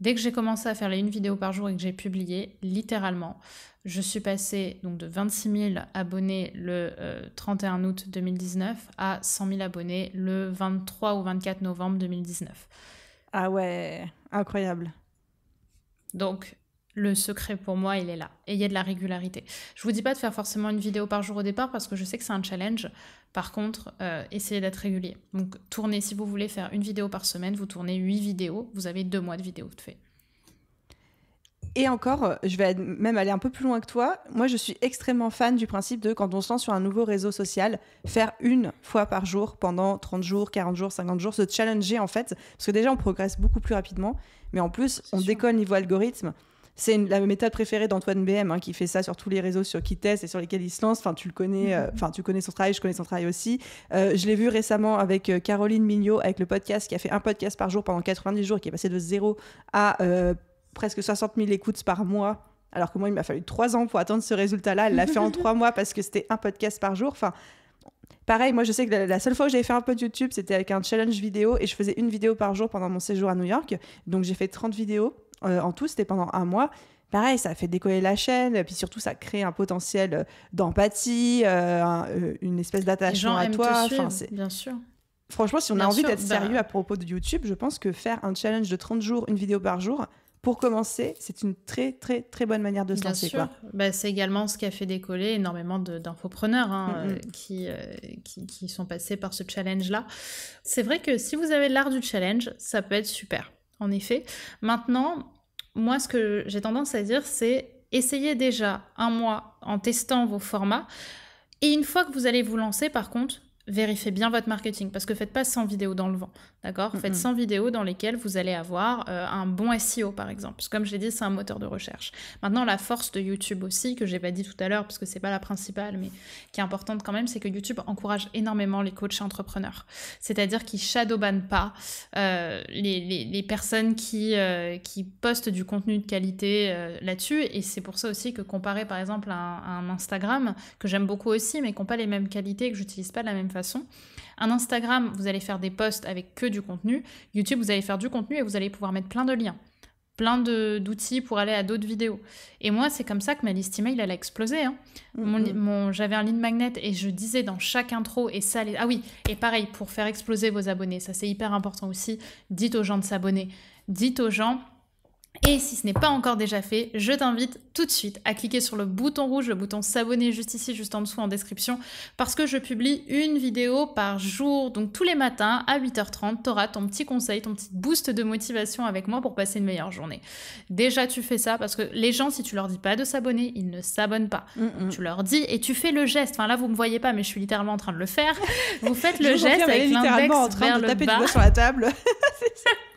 Dès que j'ai commencé à faire les une vidéo par jour et que j'ai publié, littéralement, je suis passée donc, de 26 000 abonnés le 31 août 2019 à 100 000 abonnés le 23 ou 24 novembre 2019. Ah ouais, incroyable. Donc le secret pour moi, il est là. Ayez de la régularité. Je vous dis pas de faire forcément une vidéo par jour au départ parce que je sais que c'est un challenge. Par contre, euh, essayez d'être régulier. Donc tournez, si vous voulez faire une vidéo par semaine, vous tournez huit vidéos, vous avez deux mois de vidéos de fait. Et encore, je vais même aller un peu plus loin que toi. Moi, je suis extrêmement fan du principe de quand on se lance sur un nouveau réseau social, faire une fois par jour pendant 30 jours, 40 jours, 50 jours, se challenger en fait. Parce que déjà, on progresse beaucoup plus rapidement. Mais en plus, on décolle niveau algorithme. C'est la méthode préférée d'Antoine BM hein, qui fait ça sur tous les réseaux sur qui teste et sur lesquels il se lance. Enfin, tu le connais, mhm. euh, enfin, tu connais son travail, je connais son travail aussi. Euh, je l'ai vu récemment avec euh, Caroline Mignot, avec le podcast, qui a fait un podcast par jour pendant 90 jours, qui est passé de zéro à presque 60 000 écoutes par mois. Alors que moi, il m'a fallu trois ans pour attendre ce résultat-là. Elle l'a fait en *laughs* trois mois parce que c'était un podcast par jour. Enfin, Pareil, moi je sais que la, seule fois où j'avais fait un peu de YouTube, c'était avec un challenge vidéo et je faisais une vidéo par jour pendant mon séjour à New York. Donc j'ai fait 30 vidéos euh, en tout, c'était pendant un mois. Pareil, ça a fait décoller la chaîne, puis surtout ça crée un potentiel euh, d'empathie, euh, une espèce d'attachement à toi. bien sûr. Franchement, si on a envie d'être bah sérieux à propos de YouTube, je pense que faire un challenge de 30 jours, une vidéo par jour, pour commencer, c'est une très très très bonne manière de se Bien lancer. Sûr. Bah, c'est également ce qui a fait décoller énormément d'infopreneurs hein, mm, mm. qui, qui, sont passés par ce challenge-là. C'est vrai que si vous avez l'art du challenge, ça peut être super en effet. Maintenant, moi, ce que j'ai tendance à dire, c'est essayez déjà un mois en testant vos formats. Et une fois que vous allez vous lancer, par contre, vérifiez bien votre marketing parce que faites pas 100 vidéos dans le vent, d'accord mm, Faites 100 mm. vidéos dans lesquelles vous allez avoir euh, un bon SEO par exemple. Parce que comme je l'ai dit, c'est un moteur de recherche. Maintenant, la force de YouTube aussi que j'ai pas dit tout à l'heure parce que c'est pas la principale, mais qui est importante quand même, c'est que YouTube encourage énormément les coachs et entrepreneurs. C'est-à-dire qu'ils shadowban pas euh, les, les, personnes qui euh, qui postent du contenu de qualité là-dessus. Et c'est pour ça aussi que comparé par exemple à un, Instagram que j'aime beaucoup aussi, mais qui n'ont pas les mêmes qualités, que j'utilise pas de la même façon un Instagram, vous allez faire des posts avec que du contenu. YouTube, vous allez faire du contenu et vous allez pouvoir mettre plein de liens, plein d'outils pour aller à d'autres vidéos. Et moi, c'est comme ça que ma liste email, elle a explosé. Hein. Mm-hmm. mon, J'avais un lead magnet et je disais dans chaque intro, et ça, ah oui, et pareil, pour faire exploser vos abonnés, ça c'est hyper important aussi, dites aux gens de s'abonner. Dites aux gens, et si ce n'est pas encore déjà fait, je t'invite tout de suite à cliquer sur le bouton rouge, le bouton s'abonner juste ici, juste en dessous en description, parce que je publie une vidéo par jour. Donc tous les matins à 8h30, tu auras ton petit conseil, ton petit boost de motivation avec moi pour passer une meilleure journée. Déjà, tu fais ça parce que les gens, si tu leur dis pas de s'abonner, ils ne s'abonnent pas. Mm, mm. Tu leur dis et tu fais le geste. Enfin là, vous me voyez pas, mais je suis littéralement en train de le faire. Vous faites *laughs* le geste avec l'index taper le bas. sur la table. ça. *laughs*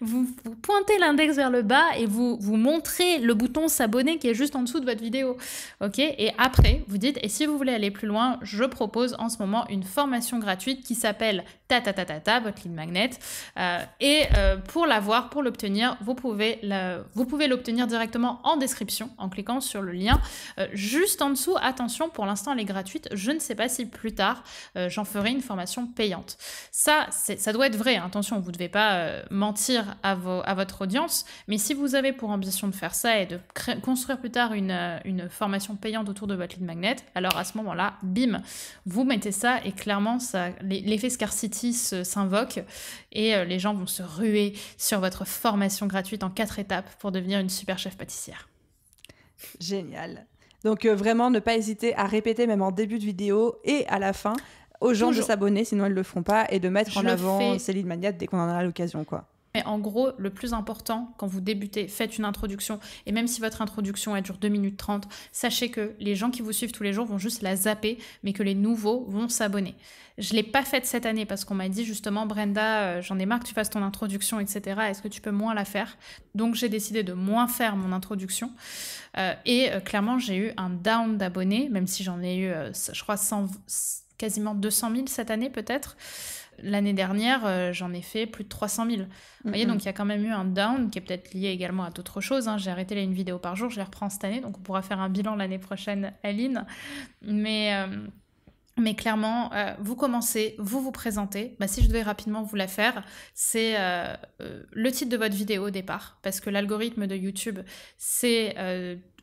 vous, pointez l'index vers le bas et vous, vous montrez le bouton s'abonner qui est juste en dessous de votre vidéo. OK Et après, vous dites, et si vous voulez aller plus loin, je propose en ce moment une formation gratuite qui s'appelle ta ta ta ta ta, votre lead magnet. Euh, et euh, pour l'avoir, pour l'obtenir, vous pouvez la, vous pouvez l'obtenir directement en description en cliquant sur le lien euh, juste en dessous. Attention, pour l'instant, elle est gratuite. Je ne sais pas si plus tard, euh, j'en ferai une formation payante. Ça, ça doit être vrai. Hein. Attention, vous ne devez pas mentir à, vos, à votre audience, mais si vous avez pour ambition de faire ça et de construire plus tard euh, une, formation payante autour de votre lead magnet, alors à ce moment-là, bim, vous mettez ça et clairement, ça, l'effet scarcity s'invoque et euh, les gens vont se ruer sur votre formation gratuite en quatre étapes pour devenir une super chef pâtissière. Génial. Donc euh, vraiment, ne pas hésiter à répéter même en début de vidéo et à la fin aux gens de s'abonner, sinon ils le feront pas, et de mettre en avant Céline Magnat dès qu'on en aura l'occasion, quoi. Mais en gros, le plus important, quand vous débutez, faites une introduction. Et même si votre introduction, elle dure 2 minutes 30, sachez que les gens qui vous suivent tous les jours vont juste la zapper, mais que les nouveaux vont s'abonner. Je ne l'ai pas faite cette année parce qu'on m'a dit justement, Brenda, euh, j'en ai marre que tu fasses ton introduction, etc. Est-ce que tu peux moins la faire Donc j'ai décidé de moins faire mon introduction. Euh, et euh, clairement, j'ai eu un down d'abonnés, même si j'en ai eu, je crois, 100 quasiment 200 000 cette année peut-être. L'année dernière, euh, j'en ai fait plus de 300 000. Vous voyez, donc il y a quand même eu un down qui est peut-être lié également à d'autres choses. Hein. J'ai arrêté une vidéo par jour, je les reprends cette année, donc on pourra faire un bilan l'année prochaine, Aline. Mais, euh, mais clairement, euh, vous commencez, vous vous présentez. Bah, si je devais rapidement vous la faire, c'est le titre de votre vidéo au départ, parce que l'algorithme de YouTube, c'est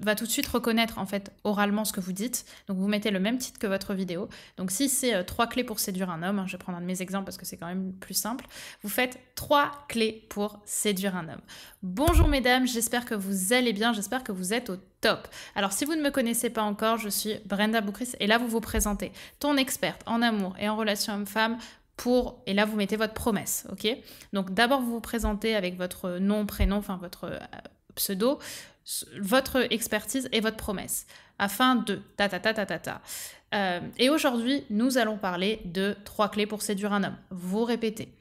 va tout de suite reconnaître en fait oralement ce que vous dites. Donc vous mettez le même titre que votre vidéo. Donc si c'est euh, trois clés pour séduire un homme, hein, je vais prendre un de mes exemples parce que c'est quand même plus simple, vous faites trois clés pour séduire un homme. Bonjour mesdames, j'espère que vous allez bien, j'espère que vous êtes au top. Alors si vous ne me connaissez pas encore, je suis Brenda Boucris et là vous vous présentez, ton experte en amour et en relation homme-femme pour, et là vous mettez votre promesse, ok Donc d'abord vous vous présentez avec votre nom, prénom, enfin votre euh, pseudo, votre expertise et votre promesse afin de ta ta ta ta ta ta. Euh, et aujourd'hui, nous allons parler de trois clés pour séduire un homme. Vous répétez.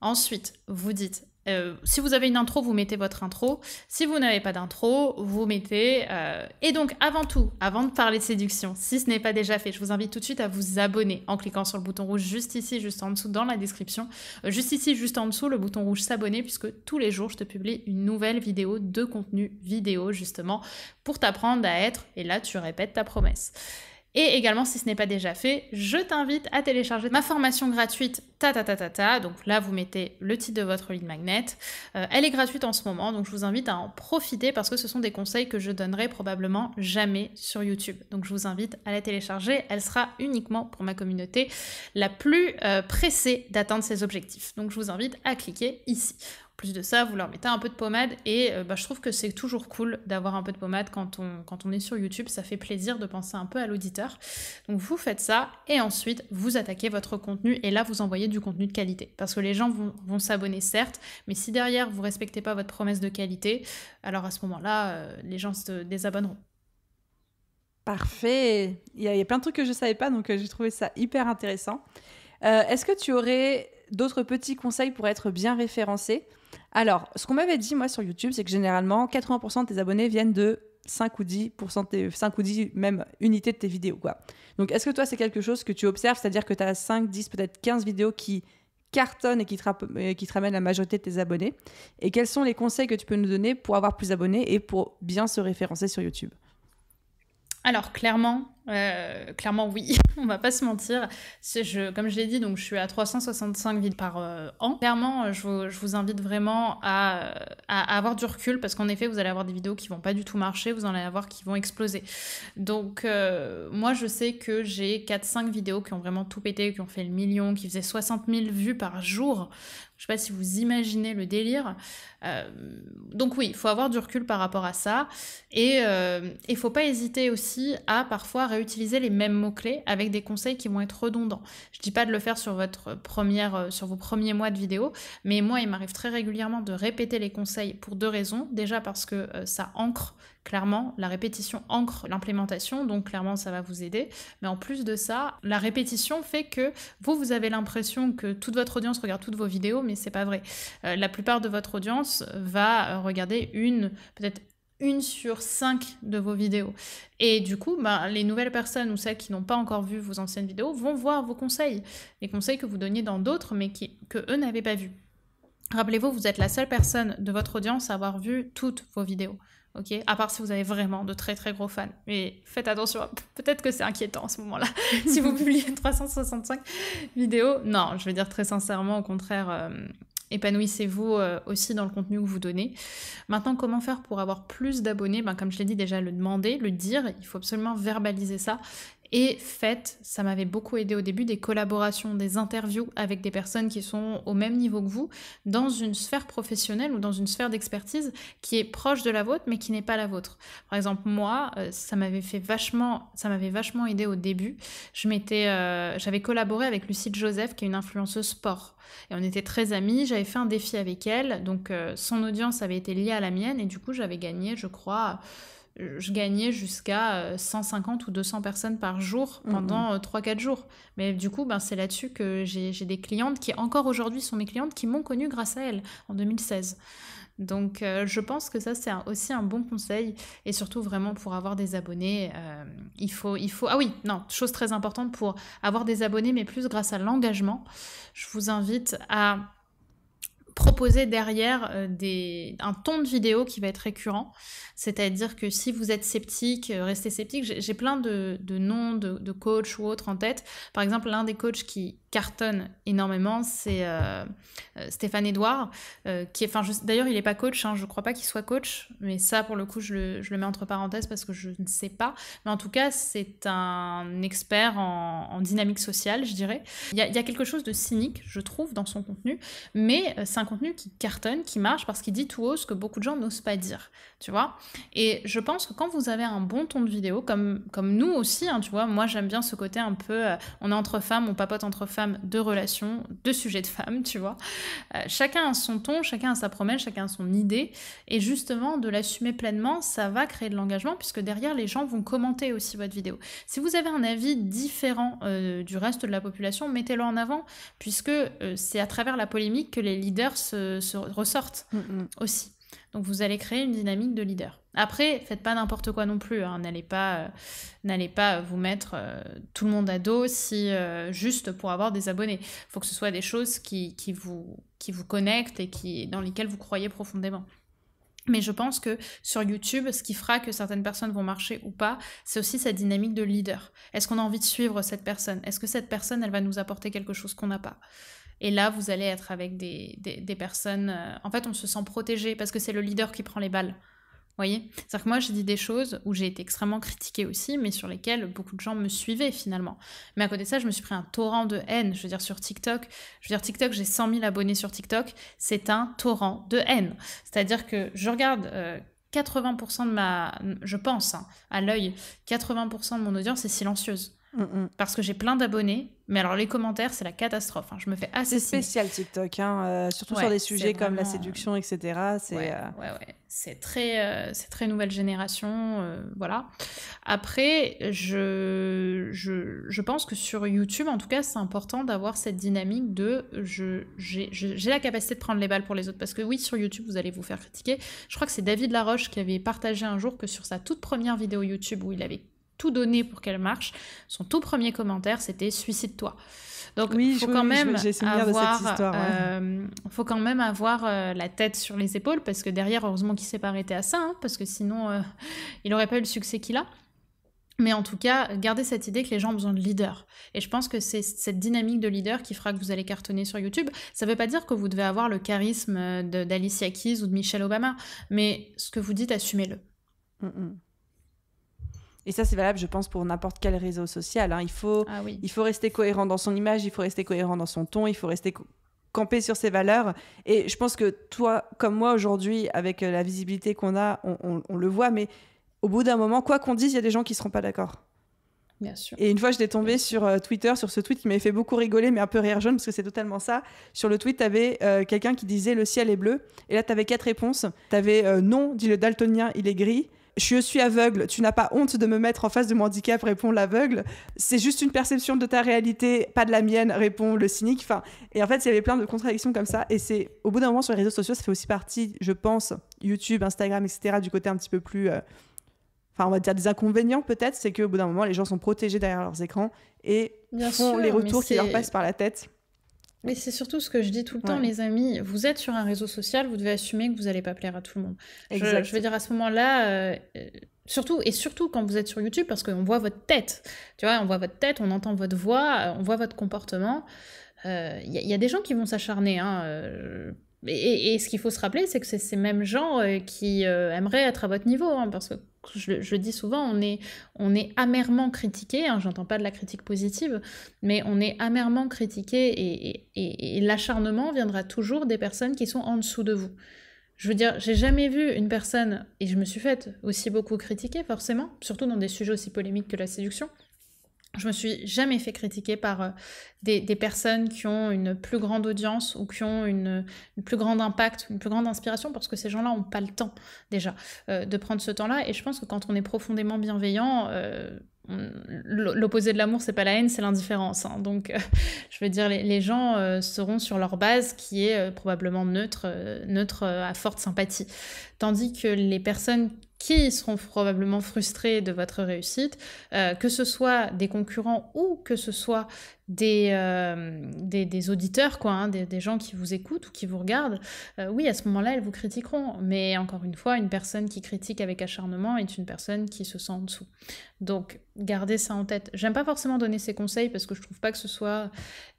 Ensuite, vous dites euh, si vous avez une intro, vous mettez votre intro. Si vous n'avez pas d'intro, vous mettez... Euh, et donc, avant tout, avant de parler de séduction, si ce n'est pas déjà fait, je vous invite tout de suite à vous abonner en cliquant sur le bouton rouge juste ici, juste en dessous, dans la description. Euh, juste ici, juste en dessous, le bouton rouge s'abonner, puisque tous les jours, je te publie une nouvelle vidéo de contenu vidéo, justement, pour t'apprendre à être, et là, tu répètes ta promesse. Et également, si ce n'est pas déjà fait, je t'invite à télécharger ma formation gratuite ta ta ta ta ta. Donc là, vous mettez le titre de votre lead magnet. Euh, elle est gratuite en ce moment, donc je vous invite à en profiter parce que ce sont des conseils que je donnerai probablement jamais sur YouTube. Donc je vous invite à la télécharger. Elle sera uniquement pour ma communauté la plus euh, pressée d'atteindre ses objectifs. Donc je vous invite à cliquer ici plus de ça, vous leur mettez un peu de pommade et euh, bah, je trouve que c'est toujours cool d'avoir un peu de pommade quand on, quand on est sur YouTube. Ça fait plaisir de penser un peu à l'auditeur. Donc vous faites ça et ensuite vous attaquez votre contenu et là vous envoyez du contenu de qualité. Parce que les gens vont, s'abonner certes, mais si derrière vous respectez pas votre promesse de qualité, alors à ce moment-là, euh, les gens se désabonneront. Parfait. Il y, a, plein de trucs que je ne savais pas, donc euh, j'ai trouvé ça hyper intéressant. Est-ce que tu aurais d'autres petits conseils pour être bien référencé alors, ce qu'on m'avait dit, moi, sur YouTube, c'est que généralement, 80% de tes abonnés viennent de 5 ou 10, 5 ou 10 même unités de tes vidéos. Donc, est-ce que toi, c'est quelque chose que tu observes, c'est-à-dire que tu as 5, 10, peut-être 15 vidéos qui cartonnent et qui qui te ramènent la majorité de tes abonnés Et quels sont les conseils que tu peux nous donner pour avoir plus d'abonnés et pour bien se référencer sur YouTube alors clairement, euh, clairement oui, *laughs* on va pas se mentir. comme je l'ai dit, donc je suis à 365 vues par euh, an. Clairement, euh, je vous, invite vraiment à, avoir du recul parce qu'en effet, vous allez avoir des vidéos qui vont pas du tout marcher, vous en allez avoir qui vont exploser. Donc moi, je sais que j'ai 4-5 vidéos qui ont vraiment tout pété, qui ont fait le million, qui faisaient 60 000 vues par jour. Je ne sais pas si vous imaginez le délire. Euh, donc oui, il faut avoir du recul par rapport à ça. Et il euh, ne faut pas hésiter aussi à parfois réutiliser les mêmes mots-clés avec des conseils qui vont être redondants. Je ne dis pas de le faire sur, votre première, euh, sur vos premiers mois de vidéo, mais moi, il m'arrive très régulièrement de répéter les conseils pour deux raisons. Déjà parce que ça ancre Clairement, la répétition ancre l'implémentation, donc clairement ça va vous aider. Mais en plus de ça, la répétition fait que vous, vous avez l'impression que toute votre audience regarde toutes vos vidéos, mais c'est pas vrai. Euh, la plupart de votre audience va euh, regarder une, peut-être une sur cinq de vos vidéos. Et du coup, bah, les nouvelles personnes ou celles qui n'ont pas encore vu vos anciennes vidéos vont voir vos conseils, les conseils que vous donniez dans d'autres, mais qui, que eux n'avaient pas vus. Rappelez-vous, vous êtes la seule personne de votre audience à avoir vu toutes vos vidéos. Ok, à part si vous avez vraiment de très très gros fans. Mais faites attention, peut-être que c'est inquiétant en ce moment-là. *laughs* si vous *laughs* publiez 365 vidéos, non, je veux dire très sincèrement, au contraire, euh, épanouissez-vous euh, aussi dans le contenu que vous donnez. Maintenant, comment faire pour avoir plus d'abonnés ben, Comme je l'ai dit déjà, le demander, le dire, il faut absolument verbaliser ça et faites, ça m'avait beaucoup aidé au début, des collaborations, des interviews avec des personnes qui sont au même niveau que vous, dans une sphère professionnelle ou dans une sphère d'expertise qui est proche de la vôtre mais qui n'est pas la vôtre. Par exemple, moi, euh, ça m'avait fait vachement, ça m'avait vachement aidé au début. Je m'étais, euh, j'avais collaboré avec Lucide Joseph, qui est une influenceuse sport. Et on était très amis, j'avais fait un défi avec elle, donc euh, son audience avait été liée à la mienne, et du coup j'avais gagné, je crois, je gagnais jusqu'à 150 euh, ou 200 personnes par jour pendant 3-4 euh, jours. Mais du coup, ben, c'est là-dessus que j'ai des clientes qui, encore aujourd'hui, sont mes clientes qui m'ont connue grâce à elles en 2016. Donc, euh, je pense que ça, c'est aussi un bon conseil. Et surtout, vraiment, pour avoir des abonnés, il, faut, il faut. Ah oui, non, chose très importante pour avoir des abonnés, mais plus grâce à l'engagement, je vous invite à proposer derrière euh, des, un ton de vidéo qui va être récurrent. C'est-à-dire que si vous êtes sceptique, euh, restez sceptique. J'ai plein de, de noms de, de coachs ou autres en tête. Par exemple, l'un des coachs qui cartonne énormément, c'est euh, Stéphane Edouard, qui est, enfin, d'ailleurs, il n'est pas coach, hein. je ne crois pas qu'il soit coach, mais ça, pour le coup, je le, je le, mets entre parenthèses parce que je ne sais pas. Mais en tout cas, c'est un expert en, dynamique sociale, je dirais. Il y, a, il y, a quelque chose de cynique, je trouve, dans son contenu, mais c'est contenu qui cartonne, qui marche, parce qu'il dit tout haut ce que beaucoup de gens n'osent pas dire, tu vois. Et je pense que quand vous avez un bon ton de vidéo, comme, comme nous aussi, hein, tu vois, moi j'aime bien ce côté un peu, euh, on est entre femmes, on papote entre femmes, de relations, de sujets de femmes, tu vois. Euh, chacun a son ton, chacun a sa promesse, chacun a son idée. Et justement, de l'assumer pleinement, ça va créer de l'engagement, puisque derrière, les gens vont commenter aussi votre vidéo. Si vous avez un avis différent euh, du reste de la population, mettez-le en avant, puisque c'est à travers la polémique que les leaders se, ressortent mm, mm. aussi. Donc vous allez créer une dynamique de leader. Après, faites pas n'importe quoi non plus. Hein. N'allez pas, euh, pas vous mettre euh, tout le monde à dos si euh, juste pour avoir des abonnés. Il faut que ce soit des choses qui, vous, qui vous connectent et qui, dans lesquelles vous croyez profondément. Mais je pense que sur YouTube, ce qui fera que certaines personnes vont marcher ou pas, c'est aussi cette dynamique de leader. Est-ce qu'on a envie de suivre cette personne Est-ce que cette personne, elle va nous apporter quelque chose qu'on n'a pas et là, vous allez être avec des, personnes. Euh, en fait, on se sent protégé parce que c'est le leader qui prend les balles. Vous voyez C'est-à-dire que moi, j'ai dit des choses où j'ai été extrêmement critiquée aussi, mais sur lesquelles beaucoup de gens me suivaient finalement. Mais à côté de ça, je me suis pris un torrent de haine. Je veux dire, sur TikTok, je veux dire, TikTok, j'ai 100 000 abonnés sur TikTok. C'est un torrent de haine. C'est-à-dire que je regarde. 80% euh, de ma, je pense, hein, à l'œil, 80% de mon audience est silencieuse. Mm, mm. Parce que j'ai plein d'abonnés, mais alors les commentaires, c'est la catastrophe. Hein. Je me fais assez. spécial TikTok, hein, euh, surtout sur des sujets comme la euh, séduction, etc. C'est euh, c'est très, c'est très nouvelle génération, voilà. Après, je, je, je, pense que sur YouTube, en tout cas, c'est important d'avoir cette dynamique de j'ai la capacité de prendre les balles pour les autres, parce que oui, sur YouTube, vous allez vous faire critiquer. Je crois que c'est David Laroche qui avait partagé un jour que sur sa toute première vidéo YouTube où il avait tout donné pour qu'elle marche. Son tout premier commentaire, c'était suicide-toi. Donc, oui, faut, quand même avoir, histoire, faut quand même avoir la tête sur les épaules parce que derrière, heureusement qu'il s'est pas arrêté à ça, hein, parce que sinon, euh, *laughs* il n'aurait pas eu le succès qu'il a. Mais en tout cas, gardez cette idée que les gens ont besoin de leaders. Et je pense que c'est cette dynamique de leader qui fera que vous allez cartonner sur YouTube. Ça ne veut pas dire que vous devez avoir le charisme euh, d'Alicia Keys ou de Michelle Obama, mais ce que vous dites, assumez-le. Mm, mm. Et ça, c'est valable, je pense, pour n'importe quel réseau social. Hein. Il, faut, ah il faut rester cohérent dans son image, il faut rester cohérent dans son ton, il faut rester camper sur ses valeurs. Et je pense que toi, comme moi aujourd'hui, avec euh, la visibilité qu'on a, on, le voit, mais au bout d'un moment, quoi qu'on dise, il y a des gens qui ne seront pas d'accord. Bien sûr. Et une fois, je t'ai tombé sur euh, Twitter, sur ce tweet qui m'avait fait beaucoup rigoler, mais un peu rire jaune, parce que c'est totalement ça. Sur le tweet, tu avais euh, quelqu'un qui disait le ciel est bleu. Et là, tu avais quatre réponses. Tu avais non, dit le daltonien, il est gris je suis aveugle, tu n'as pas honte de me mettre en face de mon handicap, répond l'aveugle. C'est juste une perception de ta réalité, pas de la mienne, répond le cynique. Enfin, et en fait, il y avait plein de contradictions comme ça. Et c'est au bout d'un moment sur les réseaux sociaux, ça fait aussi partie, je pense, YouTube, Instagram, etc., du côté un petit peu plus. Euh, enfin, on va dire des inconvénients peut-être, c'est qu'au bout d'un moment, les gens sont protégés derrière leurs écrans et font les retours qui leur passent par la tête. Mais c'est surtout ce que je dis tout le temps, les amis. Vous êtes sur un réseau social, vous devez assumer que vous n'allez pas plaire à tout le monde. Je, veux dire, à ce moment-là, euh, surtout et surtout quand vous êtes sur YouTube, parce qu'on voit votre tête. Tu vois, on voit votre tête, on entend votre voix, euh, on voit votre comportement. Il euh, y, a des gens qui vont s'acharner. Hein, et, ce qu'il faut se rappeler, c'est que c'est ces mêmes gens qui aimeraient être à votre niveau, hein, parce que je, dis souvent, on est, on est amèrement critiqué, hein, j'entends pas de la critique positive, mais on est amèrement critiqué et, et l'acharnement viendra toujours des personnes qui sont en dessous de vous. Je veux dire, j'ai jamais vu une personne, et je me suis faite aussi beaucoup critiquer forcément, surtout dans des sujets aussi polémiques que la séduction, je me suis jamais fait critiquer par euh, des, personnes qui ont une plus grande audience ou qui ont une, plus grande impact, une plus grande inspiration, parce que ces gens-là n'ont pas le temps déjà euh, de prendre ce temps-là. Et je pense que quand on est profondément bienveillant, euh, l'opposé de l'amour, c'est pas la haine, c'est l'indifférence. Hein. Donc, *laughs* je veux dire, les, gens seront sur leur base qui est probablement neutre, neutre à forte sympathie. Tandis que les personnes qui seront probablement frustrés de votre réussite, euh, que ce soit des concurrents ou que ce soit des, euh, des, auditeurs, quoi, hein, des, des, gens qui vous écoutent ou qui vous regardent, euh, oui, à ce moment-là, elles vous critiqueront. Mais encore une fois, une personne qui critique avec acharnement est une personne qui se sent en dessous. Donc, gardez ça en tête. J'aime pas forcément donner ces conseils parce que je trouve pas que ce soit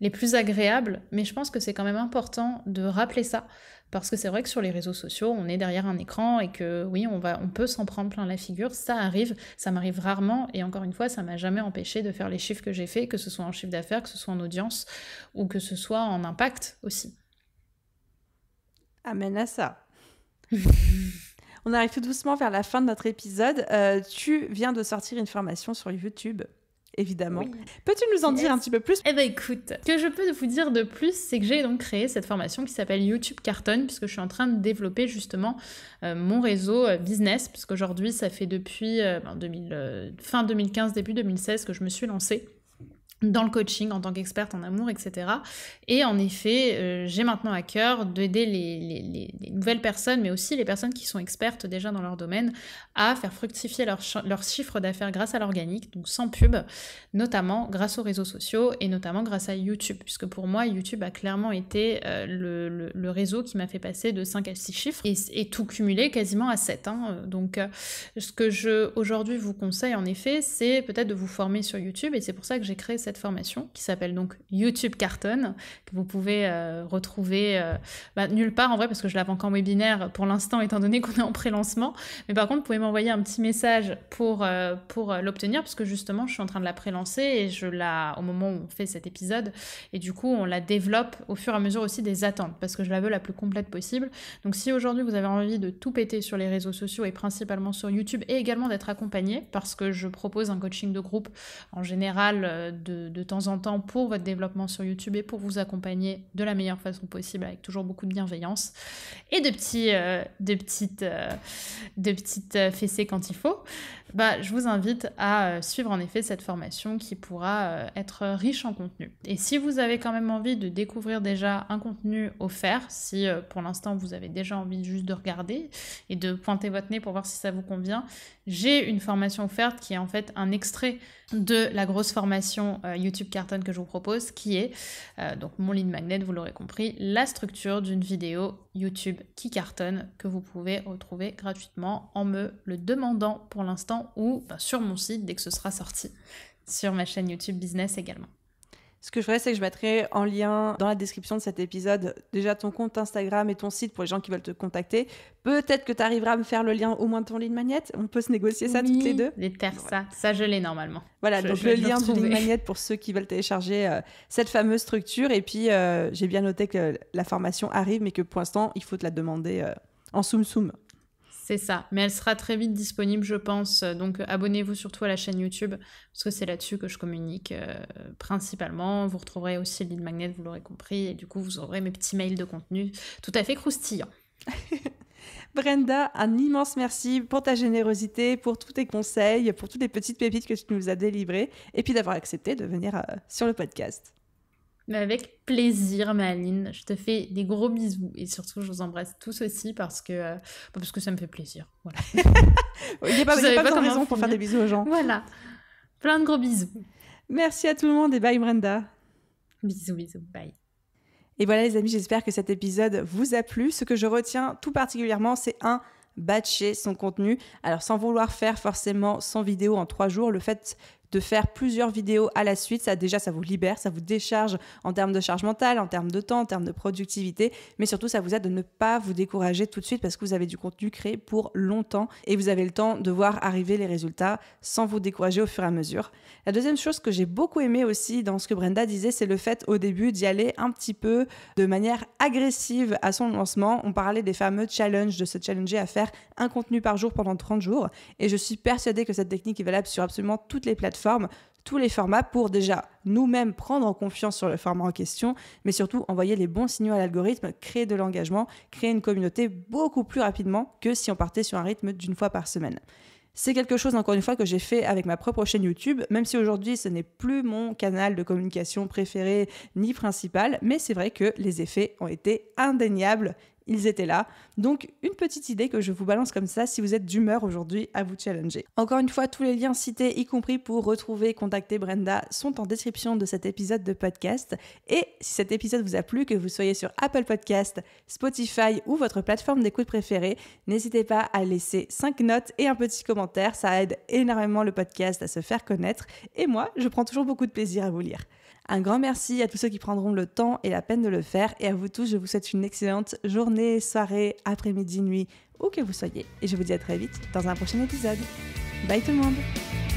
les plus agréables, mais je pense que c'est quand même important de rappeler ça parce que c'est vrai que sur les réseaux sociaux, on est derrière un écran et que oui, on, va, on peut s'en prendre plein la figure. Ça arrive, ça m'arrive rarement. Et encore une fois, ça m'a jamais empêché de faire les chiffres que j'ai fait, que ce soit en chiffre d'affaires, que ce soit en audience ou que ce soit en impact aussi. Amen à ça. *laughs* on arrive tout doucement vers la fin de notre épisode. Euh, tu viens de sortir une formation sur YouTube évidemment. Peux-tu nous en dire un petit peu plus Eh ben écoute, ce que je peux vous dire de plus, c'est que j'ai donc créé cette formation qui s'appelle YouTube Carton, puisque je suis en train de développer justement euh, mon réseau euh, business, puisqu'aujourd'hui ça fait depuis euh, ben, fin 2015, début 2016 que je me suis lancée dans le coaching en tant qu'experte en amour, etc. Et en effet, euh, j'ai maintenant à cœur d'aider les, nouvelles personnes, mais aussi les personnes qui sont expertes déjà dans leur domaine, à faire fructifier leurs chiffres d'affaires grâce à l'organique, donc sans pub, notamment grâce aux réseaux sociaux et notamment grâce à YouTube, puisque pour moi, YouTube a clairement été euh, le, réseau qui m'a fait passer de 5 à 6 chiffres, et, tout cumulé quasiment à 7. Hein. Donc euh, ce que je aujourd'hui vous conseille en effet, c'est peut-être de vous former sur YouTube, et c'est pour ça que j'ai créé cette cette formation qui s'appelle donc YouTube Carton, que vous pouvez euh, retrouver euh, bah, nulle part en vrai parce que je la vends qu'en webinaire pour l'instant étant donné qu'on est en pré-lancement. Mais par contre, vous pouvez m'envoyer un petit message pour, euh, pour l'obtenir parce que justement, je suis en train de la pré-lancer et je la, au moment où on fait cet épisode, et du coup, on la développe au fur et à mesure aussi des attentes parce que je la veux la plus complète possible. Donc si aujourd'hui vous avez envie de tout péter sur les réseaux sociaux et principalement sur YouTube et également d'être accompagné parce que je propose un coaching de groupe en général de de, temps en temps pour votre développement sur YouTube et pour vous accompagner de la meilleure façon possible avec toujours beaucoup de bienveillance et de, petits, euh, de petites, euh, de petites euh, fessées quand il faut. Bah, je vous invite à euh, suivre en effet cette formation qui pourra euh, être riche en contenu. Et si vous avez quand même envie de découvrir déjà un contenu offert, si euh, pour l'instant vous avez déjà envie juste de regarder et de pointer votre nez pour voir si ça vous convient, j'ai une formation offerte qui est en fait un extrait de la grosse formation YouTube Carton que je vous propose, qui est, donc mon lead magnet, vous l'aurez compris, la structure d'une vidéo YouTube qui cartonne, que vous pouvez retrouver gratuitement en me le demandant pour l'instant ou bah, sur mon site dès que ce sera sorti, sur ma chaîne YouTube Business également. Ce que je ferais, c'est que je mettrai en lien dans la description de cet épisode déjà ton compte Instagram et ton site pour les gens qui veulent te contacter. Peut-être que tu arriveras à me faire le lien au moins de ton ligne magnète. On peut se négocier ça toutes les deux. Les terres, ça. Ça, je l'ai normalement. Voilà, donc le lien de ligne *laughs* pour ceux qui veulent télécharger euh, cette fameuse structure. Et puis, euh, j'ai bien noté que la formation arrive, mais que pour l'instant, il faut te la demander euh, en soum soum. C'est ça, mais elle sera très vite disponible, je pense. Donc euh, abonnez-vous surtout à la chaîne YouTube, parce que c'est là-dessus que je communique euh, principalement. Vous retrouverez aussi le lead magnet, vous l'aurez compris, et du coup vous aurez mes petits mails de contenu tout à fait croustillants. *laughs* Brenda, un immense merci pour ta générosité, pour tous tes conseils, pour toutes les petites pépites que tu nous as délivrées, et puis d'avoir accepté de venir euh, sur le podcast. Mais avec plaisir, Maline. Je te fais des gros bisous. Et surtout, je vous embrasse tous aussi parce que, euh, bah, parce que ça me fait plaisir. Voilà. *laughs* il n'y a pas, de raison pour faire des bisous aux gens. Voilà. Plein de gros bisous. Merci à tout le monde et bye, Brenda. Bisous, bisous, bye. Et voilà les amis, j'espère que cet épisode vous a plu. Ce que je retiens tout particulièrement, c'est un batcher son contenu. Alors sans vouloir faire forcément 100 vidéos en trois jours, le fait de faire plusieurs vidéos à la suite. Ça déjà, ça vous libère, ça vous décharge en termes de charge mentale, en termes de temps, en termes de productivité, mais surtout ça vous aide de ne pas vous décourager tout de suite parce que vous avez du contenu créé pour longtemps et vous avez le temps de voir arriver les résultats sans vous décourager au fur et à mesure. La deuxième chose que j'ai beaucoup aimé aussi dans ce que Brenda disait, c'est le fait au début d'y aller un petit peu de manière agressive à son lancement. On parlait des fameux challenges, de se challenger à faire un contenu par jour pendant 30 jours et je suis persuadée que cette technique est valable sur absolument toutes les plateformes Forme, tous les formats pour déjà nous-mêmes prendre en confiance sur le format en question, mais surtout envoyer les bons signaux à l'algorithme, créer de l'engagement, créer une communauté beaucoup plus rapidement que si on partait sur un rythme d'une fois par semaine. C'est quelque chose, encore une fois, que j'ai fait avec ma propre chaîne YouTube, même si aujourd'hui ce n'est plus mon canal de communication préféré ni principal, mais c'est vrai que les effets ont été indéniables ils étaient là. Donc une petite idée que je vous balance comme ça si vous êtes d'humeur aujourd'hui à vous challenger. Encore une fois, tous les liens cités, y compris pour retrouver et contacter Brenda, sont en description de cet épisode de podcast. Et si cet épisode vous a plu, que vous soyez sur Apple Podcast, Spotify ou votre plateforme d'écoute préférée, n'hésitez pas à laisser 5 notes et un petit commentaire, ça aide énormément le podcast à se faire connaître. Et moi, je prends toujours beaucoup de plaisir à vous lire. Un grand merci à tous ceux qui prendront le temps et la peine de le faire. Et à vous tous, je vous souhaite une excellente journée, soirée, après-midi, nuit, où que vous soyez. Et je vous dis à très vite dans un prochain épisode. Bye tout le monde